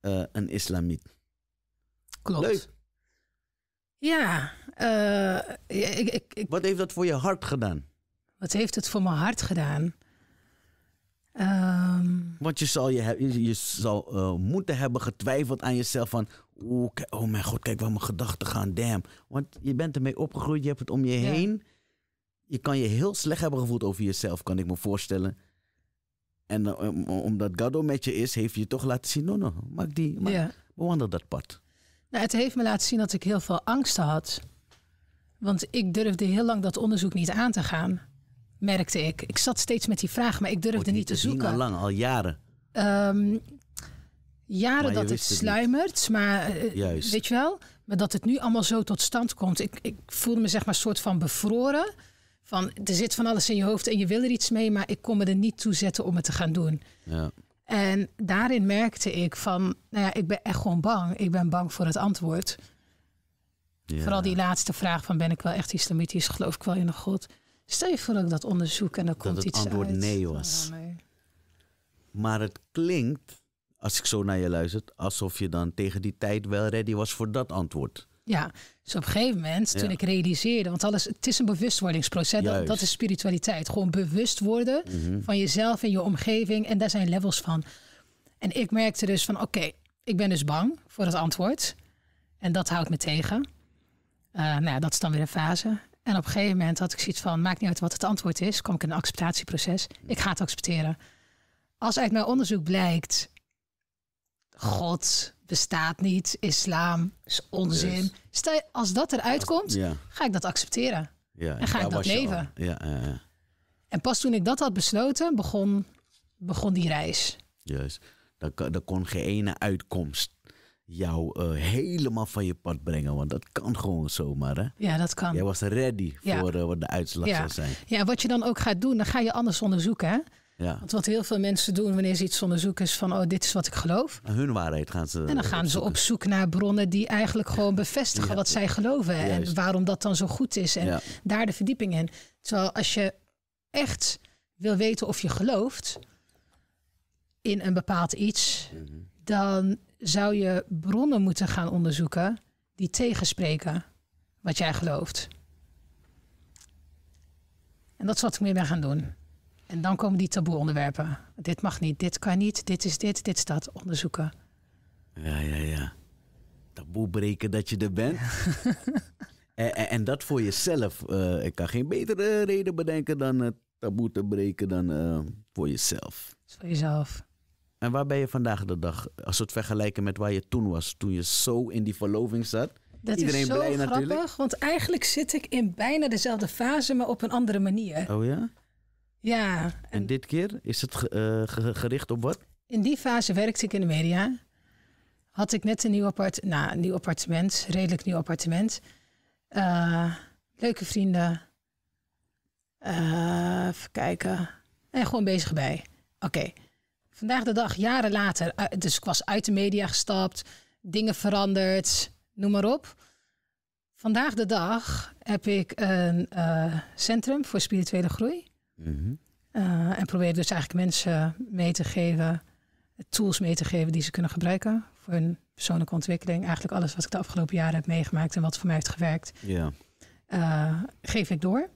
Eh, een islamiet. Klopt. Leuk. Ja. ik, ik... Wat heeft dat voor je hart gedaan? Wat heeft het voor mijn hart gedaan? Um... Want je zal, je, je, zal eh, moeten hebben getwijfeld aan jezelf van... oh mijn god, kijk waar mijn gedachten gaan, damn. Want je bent ermee opgegroeid, je hebt het om je heen. Je kan je heel slecht hebben gevoeld over jezelf, kan ik me voorstellen. En eh, omdat Gado met je is, heeft je toch laten zien... No, no, maak die, maak, ja. bewandel dat pad. Nou, het heeft me laten zien dat ik heel veel angsten had. Want ik durfde heel lang dat onderzoek niet aan te gaan merkte ik. Ik zat steeds met die vraag, maar ik durfde niet, te, zoeken. Al lang, al jaren. Ehm, jaren dat het sluimert, maar eh, eh, weet je wel, maar dat het nu allemaal zo tot stand komt. Ik, ik voelde me zeg maar soort van bevroren. Van, er zit van alles in je hoofd en je wil er iets mee, maar ik kon me er niet toe zetten om het te gaan doen. Ja. En daarin merkte ik van, nou ja, ik ben echt gewoon bang. Ik ben bang voor het antwoord. Vooral die laatste vraag van ben ik wel echt islamitisch, geloof ik wel in een god. Stel je voor dat dat onderzoek en dan komt iets uit. Dat het antwoord nee oh, was. Maar het klinkt, als ik zo naar je luister, alsof je dan tegen die tijd wel ready was voor dat antwoord. Ja, dus op een gegeven moment, toen ik realiseerde, want alles, het is een bewustwordingsproces, dat, dat, is spiritualiteit. Gewoon bewust worden mhm. van jezelf en je omgeving en daar zijn levels van. En ik merkte dus van, oké, ik ben dus bang voor het antwoord en dat houdt me tegen. Eh, nou dat is dan weer een fase. En op een gegeven moment had ik zoiets van, maakt niet uit wat het antwoord is, kom ik in een acceptatieproces. Ik ga het accepteren. Als uit mijn onderzoek blijkt, God bestaat niet, islam is onzin. Stel, als dat eruit komt, ga ik dat accepteren. en, ga ik dat leven. Ja, en pas toen ik dat had besloten, begon, begon die reis. Juist. Yes. kon geen ene uitkomst jou eh, helemaal van je pad brengen. Want dat kan gewoon zomaar. Hè? Ja, dat kan. Jij was ready voor eh, wat de uitslag ja. zou zijn. Ja, wat je dan ook gaat doen, dan ga je anders onderzoeken. Hè? Ja. Want wat heel veel mensen doen wanneer ze iets onderzoeken is van, oh, dit is wat ik geloof. En nou, hun waarheid gaan ze. En dan gaan ze op zoek naar bronnen die eigenlijk gewoon bevestigen wat zij geloven en waarom dat dan zo goed is. En daar de verdieping in. Terwijl als je echt wil weten of je gelooft in een bepaald iets, mhm. dan zou je bronnen moeten gaan onderzoeken die tegenspreken wat jij gelooft. En dat is wat ik meer ben gaan doen. En dan komen die taboe-onderwerpen. Dit mag niet, dit kan niet, dit is dit, dit is dat. Onderzoeken. Ja, ja, ja. Taboe breken dat je er bent. en, en, en, dat voor jezelf. Eh, ik kan geen betere reden bedenken dan het eh, taboe te breken dan eh, voor jezelf. Voor jezelf. En waar ben je vandaag de dag? Als we het vergelijken met waar je toen was, toen je zo in die verloving zat. Dat is zo grappig, want eigenlijk zit ik in bijna dezelfde fase, maar op een andere manier. Oh ja? Ja. En, dit keer is het eh, gericht op wat? In die fase werkte ik in de media. Had ik net een nieuw, apart, nou, een nieuw appartement, redelijk nieuw appartement. Eh, leuke vrienden. Uh, even kijken. En gewoon bezig bij. Oké vandaag de dag, jaren later, dus eh, ik was uit de media gestapt, dingen veranderd, noem maar op. Vandaag de dag heb ik een eh, centrum voor spirituele groei. Mhm. Eh, en probeer dus eigenlijk mensen mee te geven, tools mee te geven die ze kunnen gebruiken voor hun persoonlijke ontwikkeling. Eigenlijk alles wat ik de afgelopen jaren heb meegemaakt en wat voor mij heeft gewerkt, geef ik door.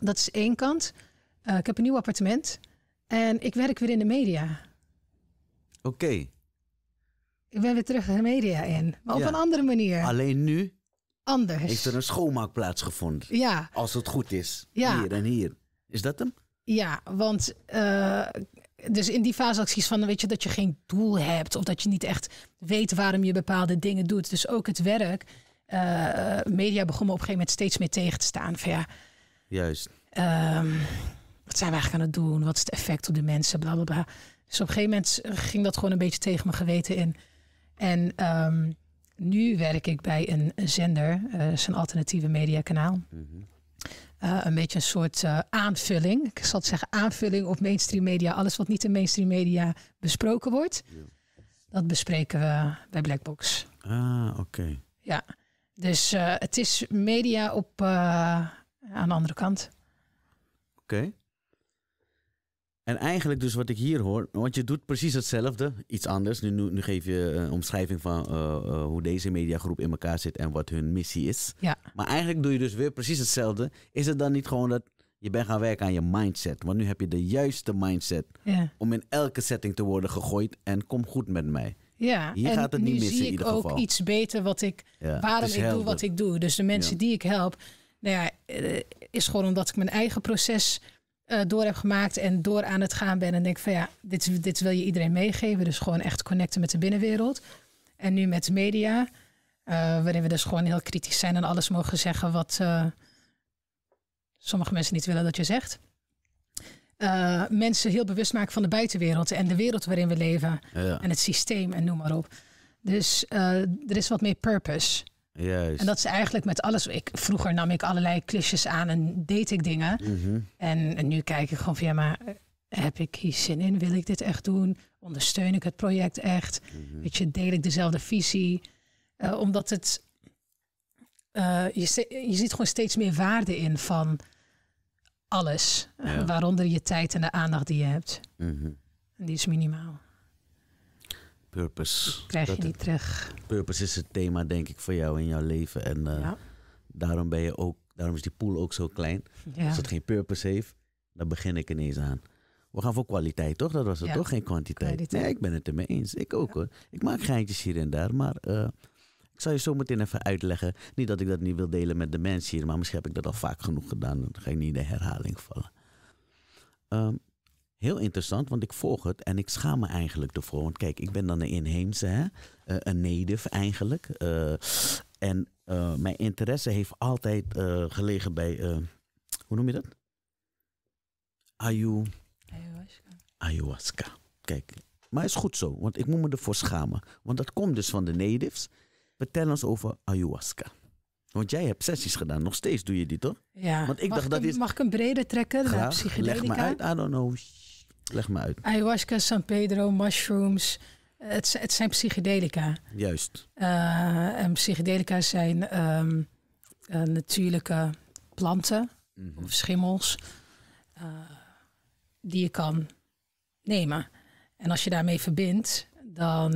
Dat is één kant. ik heb een nieuw appartement. En ik werk weer in de media. Oké. Ik ben weer terug in de media in. Maar op een andere manier. Alleen nu? Anders. Heeft er een schoonmaak plaatsgevonden? Ja. Als het goed is. Ja. Hier en hier. Is dat hem? Ja, want eh, dus in die fase acties van, weet je, dat je geen doel hebt of dat je niet echt weet waarom je bepaalde dingen doet. Dus ook het werk, eh, media begon me op een gegeven moment steeds meer tegen te staan. ja, Juist. Um, wat zijn we eigenlijk aan het doen? Wat is het effect op de mensen? Bla bla bla. Dus op een gegeven moment eh, ging dat gewoon een beetje tegen mijn geweten in. En ehm, nu werk ik bij een, zender, uh, is een alternatieve mediakanaal. Mhm. Eh, een beetje een soort aanvulling. Ik zal het zeggen, aanvulling op mainstream media. Alles wat niet in mainstream media besproken wordt, dat bespreken we bij Blackbox. Ah, oké. Ja, dus het is media op, aan de andere kant. Oké. En eigenlijk dus wat ik hier hoor, want je doet precies hetzelfde, iets anders. Nu, nu, geef je een eh, omschrijving van eh, eh, hoe deze mediagroep in elkaar zit en wat hun missie is. Ja. Maar eigenlijk doe je dus weer precies hetzelfde. Is het dan niet gewoon dat je bent gaan werken aan je mindset? Want nu heb je de juiste mindset om in elke setting te worden gegooid en kom goed met mij. Ja, Hier gaat het niet in nu missen, zie ik ook iets beter wat ik, ja, waarom ik doe wat ik doe. Dus de mensen die ik help, nou ja, is gewoon omdat ik mijn eigen proces eh, door heb gemaakt en door aan het gaan ben. En denk van ja, dit, dit wil je iedereen meegeven. Dus gewoon echt connecten met de binnenwereld. En nu met media, eh, waarin we dus gewoon heel kritisch zijn en alles mogen zeggen wat eh, sommige mensen niet willen dat je zegt. mensen heel bewust maken van de buitenwereld en de wereld waarin we leven. En het systeem en noem maar op. Dus er is wat meer purpose. Juist. En dat is eigenlijk met alles. Ik, vroeger nam ik allerlei klusjes aan en deed ik dingen. Mhm. en, nu kijk ik gewoon van ja, maar eh, heb ik hier zin in? Wil ik dit echt doen? Ondersteun ik het project echt? Mhm. Weet je, deel ik dezelfde visie? Eh, omdat het. Eh, je, je ziet gewoon steeds meer waarde in van alles. Waaronder je tijd en de aandacht die je hebt. Mhm. En die is minimaal. Purpose. krijg je niet terug. Purpose is het thema, denk ik, voor jou in jouw leven. En eh, daarom, ben je ook, daarom is die pool ook zo klein. Als het geen purpose heeft, dan begin ik ineens aan. We gaan voor kwaliteit, toch? Dat was het toch? Geen kwantiteit. Kwaliteit. ik ben het ermee eens. Ik ook hoor. Ik maak geintjes hier en daar, maar eh, ik zal je zo meteen even uitleggen. Niet dat ik dat niet wil delen met de mensen hier, maar misschien heb ik dat al vaak genoeg gedaan. Dan ga ik niet in de herhaling vallen. Ehm, Heel interessant, want ik volg het en ik schaam me eigenlijk ervoor. Want kijk, ik ben dan een inheemse, hè? Eh, een native eigenlijk. Eh, en eh, mijn interesse heeft altijd gelegen bij, hoe noem je dat? Ayu... Ayahuasca. Ayahuasca. Kijk, maar is goed zo, want ik moet me ervoor schamen. Want dat komt dus van de natives. Vertel ons over ayahuasca. Want jij hebt sessies gedaan, nog steeds doe je die toch? Ja. Want ik mag dacht dat is... Mag ik een brede trekken psychedelica? Leg me uit, I don't know. Leg me uit. Ayahuasca, San Pedro, mushrooms. Eh, het, het zijn psychedelica. Juist. Eh, en psychedelica zijn ehm, eh, natuurlijke planten mhm. of schimmels die je kan nemen. En als je daarmee verbindt, dan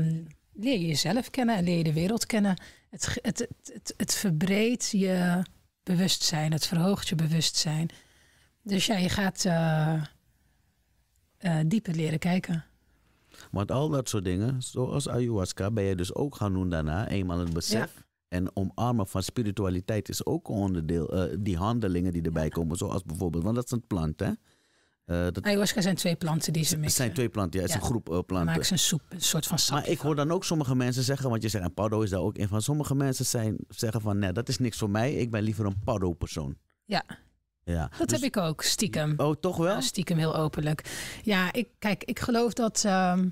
leer je jezelf kennen en leer je de wereld kennen het, het, het, het, verbreedt je bewustzijn, het verhoogt je bewustzijn. Dus ja, je gaat eh, eh, dieper leren kijken. Want al dat soort dingen, zoals ayahuasca, ben je dus ook gaan doen daarna, eenmaal het besef. En omarmen van spiritualiteit is ook een onderdeel. Eh, die handelingen die erbij komen, zoals bijvoorbeeld, want dat is een plant, hè? Eh, ah, ayahuasca zijn twee planten die ze missen. Het zijn twee planten, ja. Het is een groep eh, planten. Maak ze een soep, een soort van sap. Maar ik hoor dan ook sommige mensen zeggen, want je zegt, en Pardo is daar ook een van. Sommige mensen zijn, zeggen van, nee, dat is niks voor mij. Ik ben liever een Pardo-persoon. Ja. ja. Dat heb dus- ik ook, stiekem. Oh, toch wel? stiekem, heel openlijk. Ja, ik, kijk, ik geloof dat... Ehm,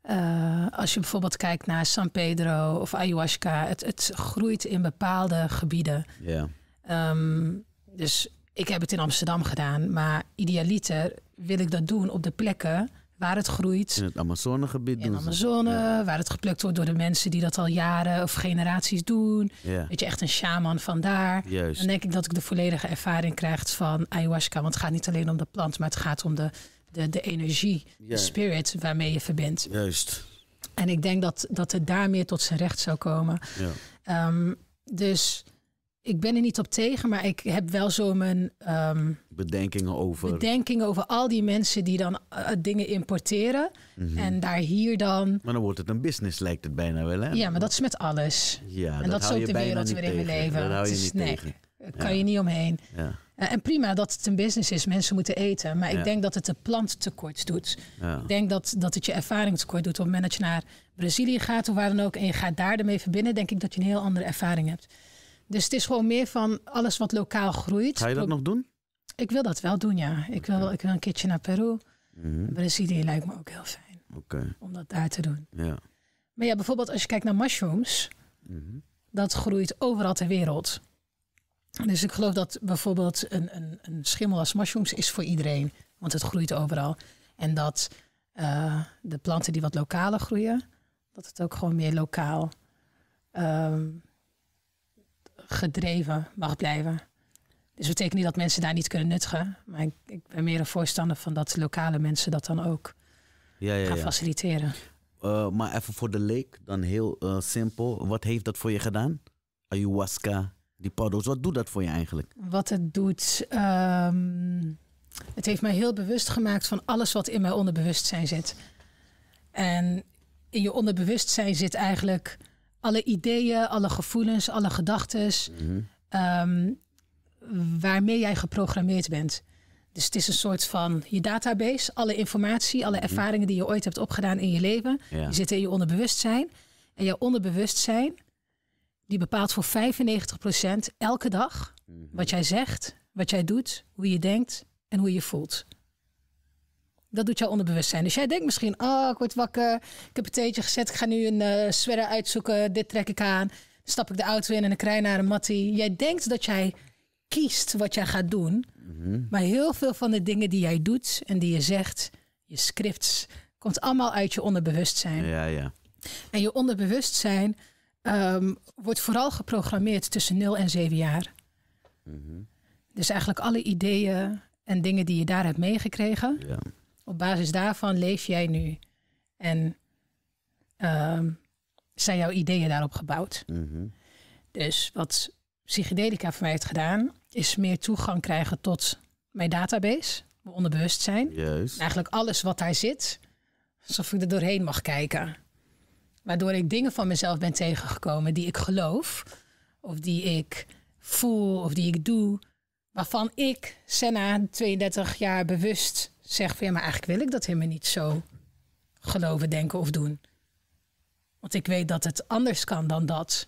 eh, als je bijvoorbeeld kijkt naar San Pedro of ayahuasca, het, het groeit in bepaalde gebieden. Ja. Ehm, dus ik heb het in Amsterdam gedaan, maar idealiter wil ik dat doen op de plekken waar het groeit. In het Amazonegebied. In Amazone, waar het geplukt wordt door de mensen die dat al jaren of generaties doen. Ja. Weet je, echt een shaman vandaar. Juist. Dan denk ik dat ik de volledige ervaring krijg van ayahuasca. Want het gaat niet alleen om de plant, maar het gaat om de, de, de energie, de spirit waarmee je verbindt. Juist. En ik denk dat, dat het daar meer tot zijn recht zou komen. Ja. Ehm, dus ik ben er niet op tegen, maar ik heb wel zo mijn ehm, bedenkingen over. Bedenkingen over al die mensen die dan eh, dingen importeren mhm. en daar hier dan. Maar dan wordt het een business, lijkt het bijna wel. Hè? Ja, maar dat is met alles. Ja, en dat, dat is ook de wereld waarin we leven. Dat je niet is, nee, tegen. Kan je niet omheen. Ja. Eh, en prima dat het een business is, mensen moeten eten. Maar ik denk dat het de plant tekort doet. Ik denk dat, dat het je ervaring tekort doet. Op het moment dat je naar Brazilië gaat of waar dan ook en je gaat daar ermee verbinden, denk ik dat je een heel andere ervaring hebt. Dus het is gewoon meer van alles wat lokaal groeit. Ga je dat nog doen? Ik wil dat wel doen, ja. Ik, wil, ik wil een keertje naar Peru. Mm -hmm. Brazilië lijkt me ook heel fijn. Om dat daar te doen. Ja. Maar ja, bijvoorbeeld als je kijkt naar mushrooms. Mhm. Dat groeit overal ter wereld. Dus ik geloof dat bijvoorbeeld een, een, een schimmel als mushrooms is voor iedereen. Want het groeit overal. En dat eh, de planten die wat lokaler groeien, dat het ook gewoon meer lokaal ehm, gedreven mag blijven. Dus dat betekent niet dat mensen daar niet kunnen nuttigen. Maar ik, ik ben meer een voorstander van dat lokale mensen dat dan ook ja, ja, gaan faciliteren. Eh, maar even voor de leek, dan heel eh, simpel. Wat heeft dat voor je gedaan? Ayahuasca, die paddo's, wat doet dat voor je eigenlijk? Wat het doet, ehm, het heeft mij heel bewust gemaakt van alles wat in mijn onderbewustzijn zit. En in je onderbewustzijn zit eigenlijk alle ideeën, alle gevoelens, alle gedachten. Mhm. Ehm, waarmee jij geprogrammeerd bent. Dus het is een soort van je database, alle informatie, alle mhm. ervaringen die je ooit hebt opgedaan in je leven, die zitten in je onderbewustzijn. En jouw onderbewustzijn, die bepaalt voor 95% elke dag mhm. wat jij zegt, wat jij doet, hoe je denkt en hoe je voelt. Dat doet jouw onderbewustzijn. Dus jij denkt misschien, oh, ik word wakker, ik heb een theetje gezet, ik ga nu een uh, sweater uitzoeken, dit trek ik aan. stap ik de auto in en ik rij naar een mattie. Jij denkt dat jij kiest wat jij gaat doen, mhm. maar heel veel van de dingen die jij doet en die je zegt, je scripts, komt allemaal uit je onderbewustzijn. Ja, ja. En je onderbewustzijn ehm, wordt vooral geprogrammeerd tussen 0 en 7 jaar. Mhm. Dus eigenlijk alle ideeën en dingen die je daar hebt meegekregen. Ja op basis daarvan leef jij nu. En ehm, zijn jouw ideeën daarop gebouwd. Mhm. Dus wat psychedelica voor mij heeft gedaan, is meer toegang krijgen tot mijn database, mijn onderbewustzijn. Juist. eigenlijk alles wat daar zit, alsof ik er doorheen mag kijken. Waardoor ik dingen van mezelf ben tegengekomen die ik geloof, of die ik voel, of die ik doe, waarvan ik, Senna, 32 jaar bewust Zeg, van ja, maar eigenlijk wil ik dat helemaal niet zo geloven, denken of doen. Want ik weet dat het anders kan dan dat.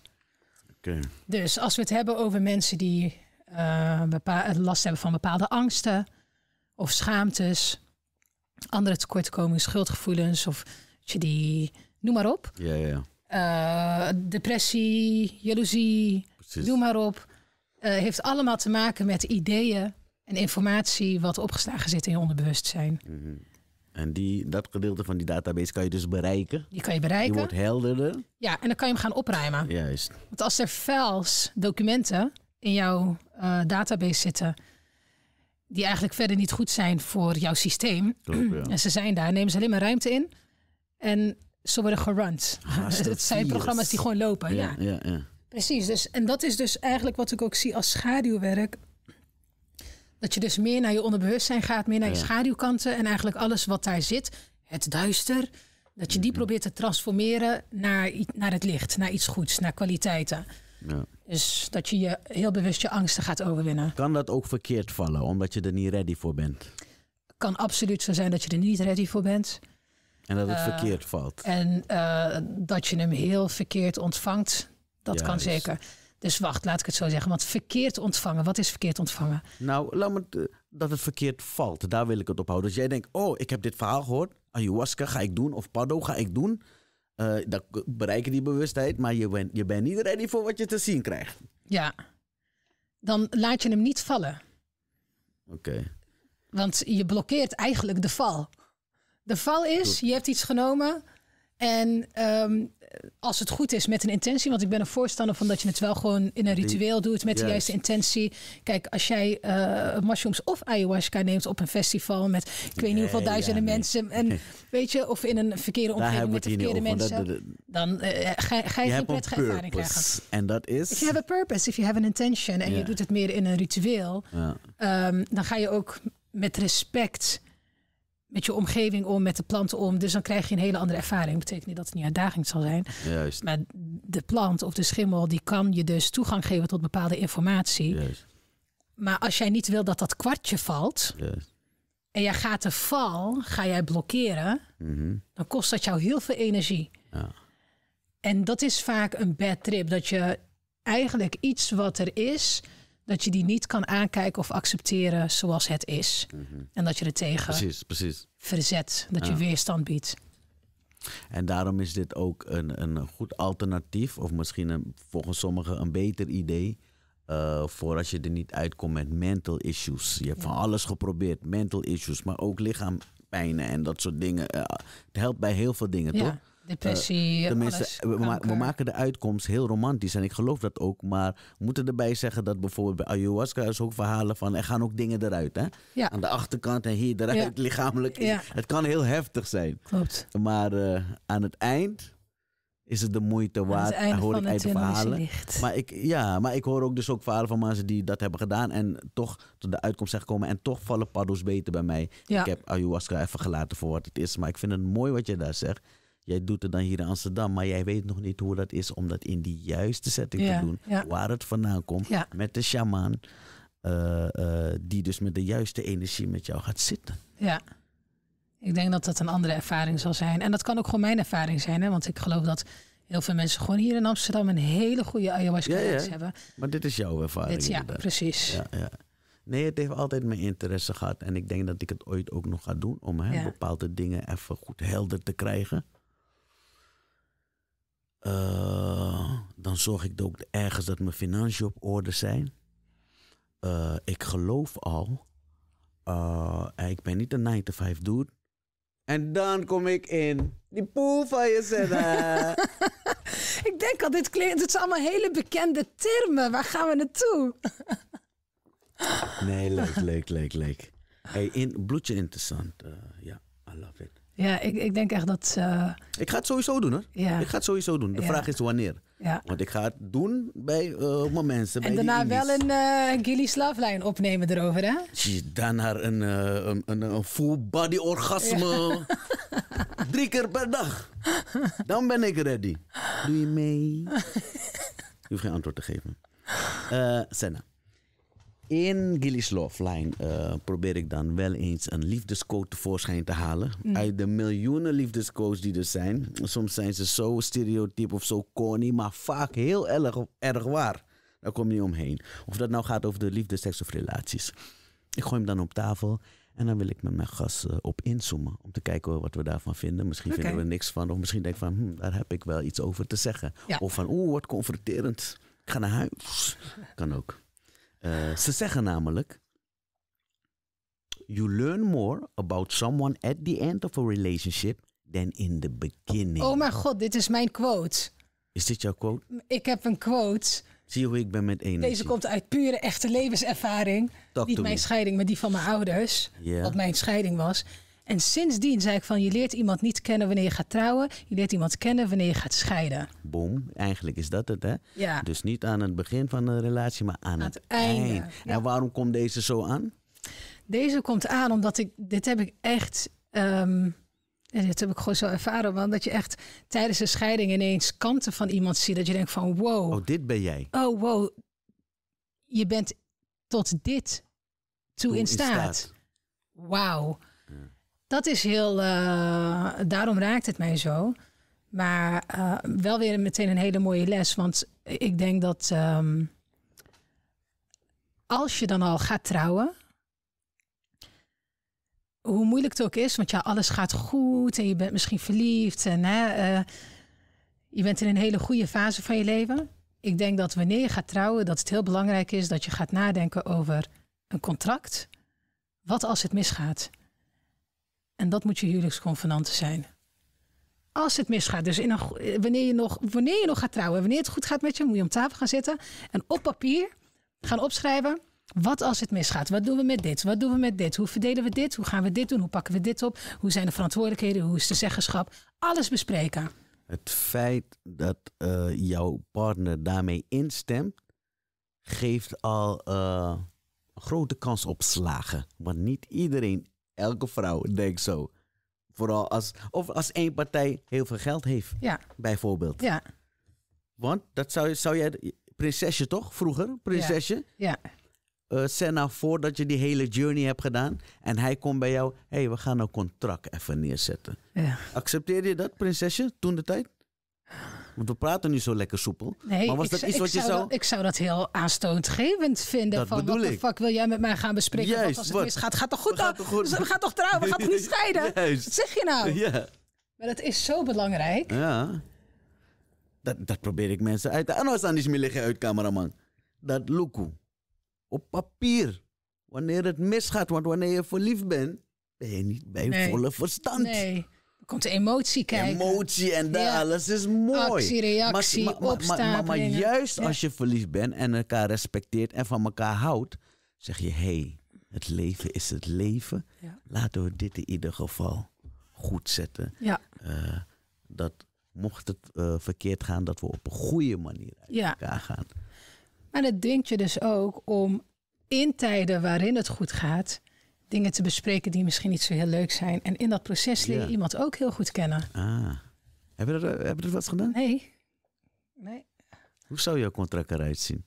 Dus als we het hebben over mensen die eh, eh, last hebben van bepaalde angsten of schaamtes, andere tekortkomingen, schuldgevoelens of je die, noem maar op. Ja, ja, eh, depressie, jaloezie, noem maar op. Uh, heeft allemaal te maken met ideeën en informatie wat opgeslagen zit in je onderbewustzijn. Mhm. En die, dat gedeelte van die database kan je dus bereiken. Die kan je bereiken. Die wordt helderder. Ja, en dan kan je hem gaan opruimen. Juist. Want als er files, documenten in jouw eh, database zitten, die eigenlijk verder niet goed zijn voor jouw systeem. ja. En ze zijn daar, nemen ze alleen maar ruimte in. En ze worden gerund. Ah, het zijn programma's die gewoon lopen. Ja, ja. ja, ja. Precies. Dus, en dat is dus eigenlijk wat ik ook zie als schaduwwerk dat je dus meer naar je onderbewustzijn gaat, meer naar je schaduwkanten en eigenlijk alles wat daar zit, het duister, dat je die mhm. probeert te transformeren naar, naar het licht, naar iets goeds, naar kwaliteiten. Ja. Dus dat je, je heel bewust je angsten gaat overwinnen. Kan dat ook verkeerd vallen, omdat je er niet ready voor bent? Kan absoluut zo zijn dat je er niet ready voor bent. En dat het eh, verkeerd valt. En eh, dat je hem heel verkeerd ontvangt, dat kan dus zeker. Dus wacht, laat ik het zo zeggen. Want verkeerd ontvangen, wat is verkeerd ontvangen? Nou, laat me eh, dat het verkeerd valt. Daar wil ik het op houden. Dus jij denkt, oh, ik heb dit verhaal gehoord. Ayahuasca ga ik doen of paddo ga ik doen. Uh, eh, dat bereiken die bewustheid, maar je bent, je bent niet ready voor wat je te zien krijgt. Ja, dan laat je hem niet vallen. Oké. Want je blokkeert eigenlijk de val. De val is, je hebt iets genomen en ehm, als het goed is met een intentie, want ik ben een voorstander van dat je het wel gewoon in een ritueel doet met de juiste intentie. Kijk, als jij uh, mushrooms of ayahuasca neemt op een festival met ik weet niet hoeveel duizenden mensen en weet je, of in een verkeerde omgeving met de verkeerde mensen, dan eh, ga, ga, je geen prettige ervaring krijgen. En dat is. If you have a purpose, if you have an intention en je doet het meer in een ritueel, ehm, dan ga je ook met respect met je omgeving om, met de planten om. Dus dan krijg je een hele andere ervaring. betekent niet dat het niet uitdaging zal zijn. Juist. Maar de plant of de schimmel, die kan je dus toegang geven tot bepaalde informatie. Juist. Maar als jij niet wil dat dat kwartje valt. En jij gaat de val, ga jij blokkeren. Mhm. Dan kost dat jou heel veel energie. Ja. En dat is vaak een bad trip. Dat je eigenlijk iets wat er is dat je die niet kan aankijken of accepteren zoals het is. Mhm. En dat je er tegen precies, precies. verzet, dat je weerstand biedt. En daarom is dit ook een, een goed alternatief, of misschien een, volgens sommigen een beter idee. Eh, voor als je er niet uitkomt met mental issues. Je hebt van alles geprobeerd, mental issues, maar ook lichaampijnen en dat soort dingen. Eh, het helpt bij heel veel dingen, toch? Depressie, eh, alles, we, maken de uitkomst heel romantisch en ik geloof dat ook. Maar we moeten erbij zeggen dat bijvoorbeeld bij ayahuasca is ook verhalen van er gaan ook dingen eruit. Hè? Aan de achterkant en hier eruit, lichamelijk. Het kan heel heftig zijn. Klopt. Maar eh, aan het eind is het de moeite waard, het hoor ik uit de verhalen. Maar ik, ja, maar ik hoor ook dus ook verhalen van mensen die dat hebben gedaan en toch tot de uitkomst zijn gekomen. En toch vallen paddo's beter bij mij. Ik heb ayahuasca even gelaten voor wat het is. Maar ik vind het mooi wat je daar zegt. Jij doet het dan hier in Amsterdam, maar jij weet nog niet hoe dat is om dat in die juiste setting te doen. Waar het vandaan komt, met de shaman, eh, eh, die dus met de juiste energie met jou gaat zitten. Ja. Ik denk dat dat een andere ervaring zal zijn. En dat kan ook gewoon mijn ervaring zijn, hè? want ik geloof dat heel veel mensen gewoon hier in Amsterdam een hele goede ayahuasca ja, hebben. Maar dit is jouw ervaring. ja, precies. ja. Nee, het heeft altijd mijn interesse gehad. En ik denk dat ik het ooit ook nog ga doen. Om hè, bepaalde dingen even goed helder te krijgen. Eh, dan zorg ik ook ergens dat mijn financiën op orde zijn. Eh, ik geloof al. Eh, ik ben niet een 9 to 5 dude. En dan kom ik in die pool van je zetten. ik denk al, dit, zijn allemaal hele bekende termen. Waar gaan we naartoe? nee, leuk, leuk, leuk, leuk. Hey, in, bloedje interessant. ja, I love it. Ja, ik, ik denk echt dat. Eh, ik ga het sowieso doen hoor. Ik ga het sowieso doen. De vraag is wanneer. Want ik ga het doen bij uh, eh, mijn mensen. En daarna wel een uh, Gilly slavlijn opnemen erover, hè? Daarna een, een, een, een, full body orgasme. Drie keer per dag. Dan ben ik ready. Doe je mee? je hoeft geen antwoord te geven. Senna in Love Line eh, probeer ik dan wel eens een liefdescoach tevoorschijn te halen. Mm. Uit de miljoenen liefdesquotes die er zijn. Soms zijn ze zo stereotyp of zo corny, maar vaak heel erg, erg waar. Daar kom je niet omheen. Of dat nou gaat over de liefde, seks of relaties. Ik gooi hem dan op tafel en dan wil ik met mijn gast eh, op inzoomen. Om te kijken wat we daarvan vinden. Misschien vinden we niks van. Of misschien denk ik van, hm, daar heb ik wel iets over te zeggen. Of van, oeh, wat confronterend. Ik ga naar huis. Kan ook. Eh, ze zeggen namelijk: You learn more about someone at the end of a relationship than in the beginning. Oh mijn god, dit is mijn quote. Is dit jouw quote? Ik heb een quote. Zie je hoe ik ben met één. Deze komt uit pure echte levenservaring. Niet mijn scheiding, maar die van mijn ouders. Wat mijn scheiding was. En sindsdien zei ik van je leert iemand niet kennen wanneer je gaat trouwen. Je leert iemand kennen wanneer je gaat scheiden. Boom, eigenlijk is dat het hè? Ja. Dus niet aan het begin van een relatie, maar aan, het, einde. En waarom komt deze zo aan? Deze komt aan omdat ik, dit heb ik echt, um, en dit heb ik gewoon zo ervaren, want dat je echt tijdens een scheiding ineens kanten van iemand ziet. Dat je denkt van wow. Oh, dit ben jij. Oh, wow. Je bent tot dit toe, in staat. staat. Wauw dat is heel. Eh, daarom raakt het mij zo. Maar eh, wel weer meteen een hele mooie les. Want ik denk dat. Ehm, als je dan al gaat trouwen. Hoe moeilijk het ook is, want ja, alles gaat goed en je bent misschien verliefd en hè, eh, je bent in een hele goede fase van je leven. Ik denk dat wanneer je gaat trouwen, dat het heel belangrijk is dat je gaat nadenken over een contract. Wat als het misgaat? En dat moet je convenant zijn. Als het misgaat, dus in eh, wanneer, je nog, wanneer je nog gaat trouwen, wanneer het goed gaat met je, moet je om tafel gaan zitten en op papier gaan opschrijven. Wat als het misgaat? Wat doen we met dit? Wat doen we met dit? Hoe verdelen we dit? Hoe gaan we dit doen? Hoe pakken we dit op? Hoe zijn de verantwoordelijkheden? Hoe is de zeggenschap? Alles bespreken. Het feit dat eh, jouw partner daarmee instemt, geeft al eh, grote kans op slagen. Want niet iedereen Elke vrouw denkt zo. Vooral als, of als één partij heel veel geld heeft, ja. bijvoorbeeld. Ja. Want dat zou, zou jij, prinsesje toch, vroeger, prinsesje? Ja. ja. Eh, uh, nou voordat je die hele journey hebt gedaan en hij komt bij jou, hé, hey, we gaan een contract even neerzetten. Ja. Accepteer je dat, prinsesje, toen de tijd? Want we praten nu zo lekker soepel. Nee, maar was ik, iets wat je zou... Dat, ik zou dat heel aanstootgevend vinden. Dat van, wat fuck wil jij met mij gaan bespreken? want als het misgaat, gaat toch goed? Dan toch, dus We gaan toch trouwen? We gaan toch niet scheiden? Wat zeg je nou? Ja. Maar dat is zo belangrijk. Ja. Dat, dat probeer ik mensen uit te... Anders dan is meer liggen uit, cameraman. Dat luko Op papier. Wanneer het misgaat, want wanneer je verliefd bent, ben je niet bij volle verstand. Nee komt de emotie kijken. Emotie en dat ja. alles is mooi. Actie, maar, juist als je verliefd bent en elkaar respecteert en van elkaar houdt, zeg je: hé, hey, het leven is het leven. Ja. Laten we dit in ieder geval goed zetten. Ja. Eh, dat mocht het eh, verkeerd gaan, dat we op een goede manier elkaar gaan. Maar dat dwingt je dus ook om in tijden waarin het goed gaat, dingen te bespreken die misschien niet zo heel leuk zijn. En in dat proces leer je iemand ook heel goed kennen. Ah. Hebben we er, eh, hebben er wat gedaan? Nee. nee. Hoe zou jouw contract eruit zien?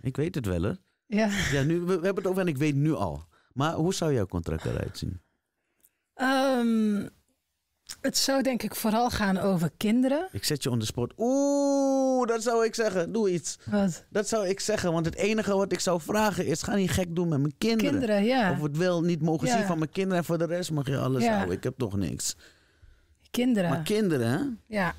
Ik weet het wel, hè? Ja. ja nu, we, hebben het over en ik weet nu al. Maar hoe zou jouw contract eruit zien? Ehm, het zou denk ik vooral gaan over kinderen. Ik zet je onder sport. Oeh! dat zou ik zeggen. Doe iets. Dat zou ik zeggen. Want het enige wat ik zou vragen is: ga niet gek doen met mijn kinderen. kinderen ja. Of het wel niet mogen zien van mijn kinderen. En voor de rest mag je alles ja. houden. Ik heb toch niks. Kinderen. Maar kinderen, hè? Ja.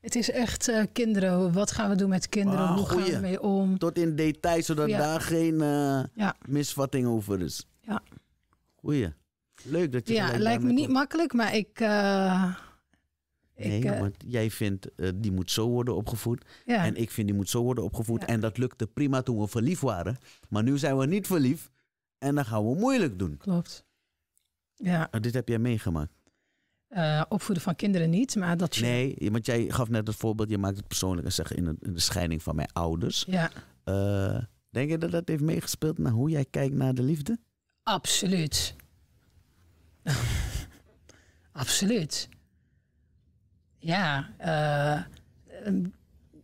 Het is echt eh, kinderen. Wat gaan we doen met kinderen? Ah, Hoe gaan we mee om? Tot in detail, zodat daar geen eh, misvatting over is. Ja. Goeie. Leuk dat je. Ja, lijkt me niet makkelijk, maar ik. Eh, Nee, ik, want eh, jij vindt eh, die moet zo worden opgevoed. En ik vind die moet zo worden opgevoed. En dat lukte prima toen we verliefd waren. Maar nu zijn we niet verliefd. En dan gaan we moeilijk doen. Klopt. Ja. Oh, dit heb jij meegemaakt. Eh, opvoeden van kinderen niet, maar dat je... Nee, want jij gaf net het voorbeeld. Je maakt het persoonlijk en zegt in, in de scheiding van mijn ouders. Ja. denk je dat dat heeft meegespeeld naar hoe jij kijkt naar de liefde? Absoluut. Absoluut ja, eh, ehm,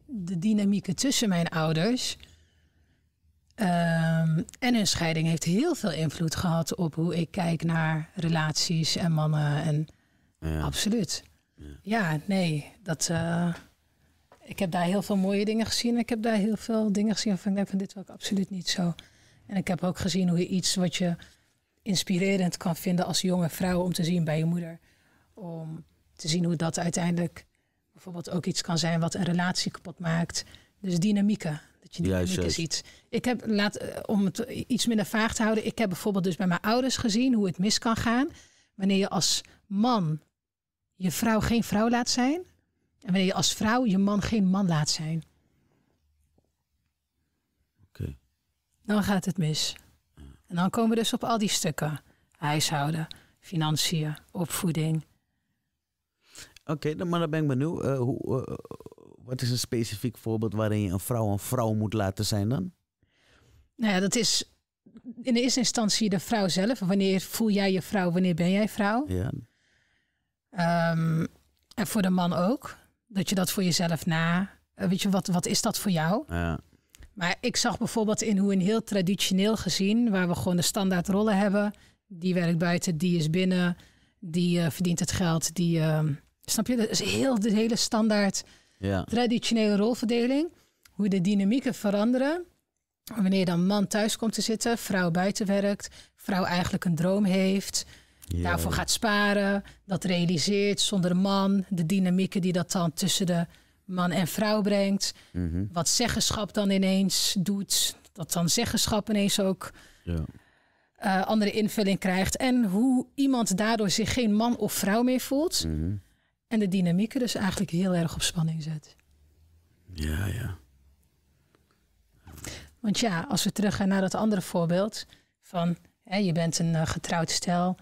de dynamieken tussen mijn ouders ehm, en hun scheiding heeft heel veel invloed gehad op hoe ik kijk naar relaties en mannen. En, ja. Absoluut. Ja. ja. nee, dat. Eh, ik heb daar heel veel mooie dingen gezien. Ik heb daar heel veel dingen gezien ik van dit wil absoluut niet zo. En ik heb ook gezien hoe je iets wat je inspirerend kan vinden als jonge vrouw om te zien bij je moeder. Om te zien hoe dat uiteindelijk bijvoorbeeld ook iets kan zijn wat een relatie kapot maakt. Dus dynamieken, dat je dynamieken ziet. Ik heb, laat, eh, om het iets minder vaag te houden, ik heb bijvoorbeeld dus bij mijn ouders gezien hoe het mis kan gaan. Wanneer je als man je vrouw geen vrouw laat zijn. En wanneer je als vrouw je man geen man laat zijn. Oké. Dan gaat het mis. En dan komen we dus op al die stukken. Huishouden, financiën, opvoeding, Oké, maar dan ben ik benieuwd. Uh, hoe, eh, wat is een specifiek voorbeeld waarin je een vrouw een vrouw moet laten zijn dan? Nou ja, dat is in de eerste instantie de vrouw zelf. Wanneer voel jij je vrouw? Wanneer ben jij vrouw? Ja. Ehm, en voor de man ook. Dat je dat voor jezelf na. Eh, weet je, wat, wat is dat voor jou? Ja. Maar ik zag bijvoorbeeld in hoe een heel traditioneel gezien, waar we gewoon de standaard rollen hebben. Die werkt buiten, die is binnen, die verdient het geld, die ehm, Snap je? Dat is heel de hele standaard ja. traditionele rolverdeling. Hoe de dynamieken veranderen. Wanneer dan man thuis komt te zitten, vrouw buiten werkt, vrouw eigenlijk een droom heeft, daarvoor gaat sparen, dat realiseert zonder man, de dynamieken die dat dan tussen de man en vrouw brengt, mhm. wat zeggenschap dan ineens doet, dat dan zeggenschap ineens ook ja. Eh, andere invulling krijgt en hoe iemand daardoor zich geen man of vrouw meer voelt. Mm en de dynamiek dus eigenlijk heel erg op spanning zet. Ja, ja. Want ja, als we teruggaan naar dat andere voorbeeld van hè, je bent een eh, getrouwd stel.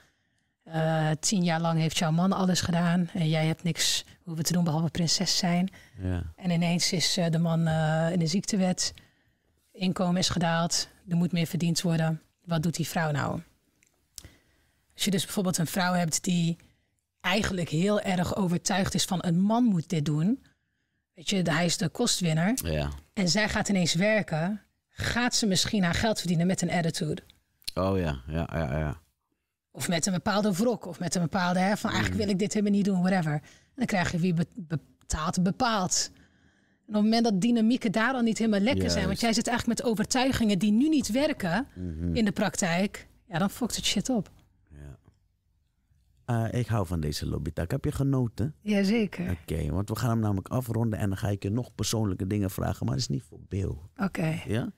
Eh, tien jaar lang heeft jouw man alles gedaan en jij hebt niks hoeven te doen behalve prinses zijn. Ja. En ineens is eh, de man in de ziektewet, inkomen is gedaald, er moet meer verdiend worden. Wat doet die vrouw nou? Als je dus bijvoorbeeld een vrouw hebt die eigenlijk heel erg overtuigd is van een man moet dit doen. Weet je, hij is de kostwinner. Ja. En zij gaat ineens werken. Gaat ze misschien haar geld verdienen met een attitude? Oh ja, ja, ja, ja. Of met een bepaalde wrok. Of met een bepaalde, van eigenlijk mm. wil ik dit helemaal niet doen, whatever. En dan krijg je wie betaalt, bepaalt. En op het moment dat dynamieken daar al niet helemaal lekker zijn. Want jij zit eigenlijk met overtuigingen die nu niet werken mhm. in de praktijk. Ja, dan fokt het shit op. Eh, ik hou van deze lobbytak. Heb je genoten? Jazeker. Oké, want we gaan hem namelijk afronden en dan ga ik je nog persoonlijke dingen vragen, maar dat is niet voor Bill. Oké. Ja?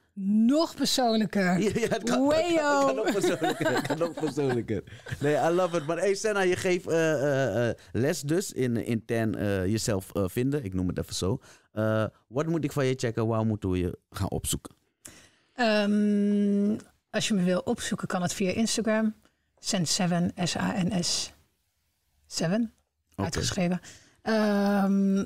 Nog persoonlijker. Ja, kan, nog persoonlijker. Nee, I love it. Maar hey, Senna, je geeft eh, eh, les dus in intern jezelf vinden. Ik noem het even zo. wat moet ik van je checken? Waar moeten we je gaan opzoeken? Ehm, als je me wil opzoeken, kan het via Instagram. Sense7, S-A-N-S. s n s a n s Seven uitgeschreven. Ehm,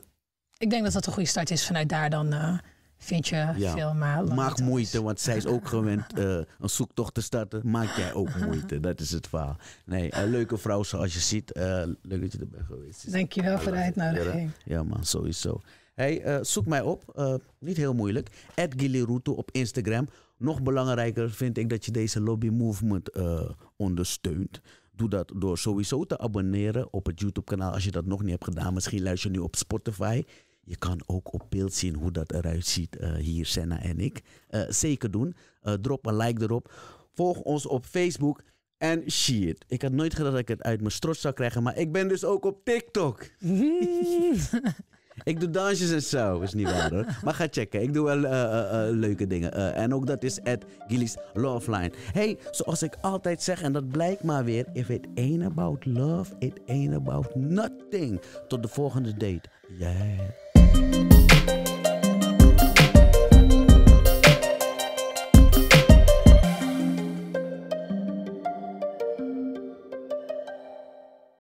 ik denk dat dat een goede start is. Vanuit daar dan eh, vind je veel. Maar Maak moeite, want zij is ook gewend uh, een zoektocht te starten. Maak jij ook moeite, dat is het verhaal. Nee, een eh, leuke vrouw zoals je ziet. Uh, leuk dat je er bent geweest. Dankjewel voor de uitnodiging. Ja man, sowieso. Hey, zoek mij op, niet heel moeilijk. At op Instagram. Nog belangrijker vind ik dat je deze lobby movement ondersteunt. Doe dat door sowieso te abonneren op het YouTube-kanaal. Als je dat nog niet hebt gedaan, misschien luister je nu op Spotify. Je kan ook op beeld zien hoe dat eruit ziet, eh, hier Senna en ik. Eh, zeker doen. Eh, drop een like erop. Volg ons op Facebook en shit. Ik had nooit gedacht dat ik het uit mijn strot zou krijgen, maar ik ben dus ook op TikTok. Ik doe dansjes en zo. Is niet waar hoor. Maar ga checken. Ik doe wel eh, eh, eh, leuke dingen. en ook dat is at Gilly's Love Line. Hey, zoals ik altijd zeg, en dat blijkt maar weer. If it ain't about love, it ain't about nothing. Tot de volgende date. Yeah.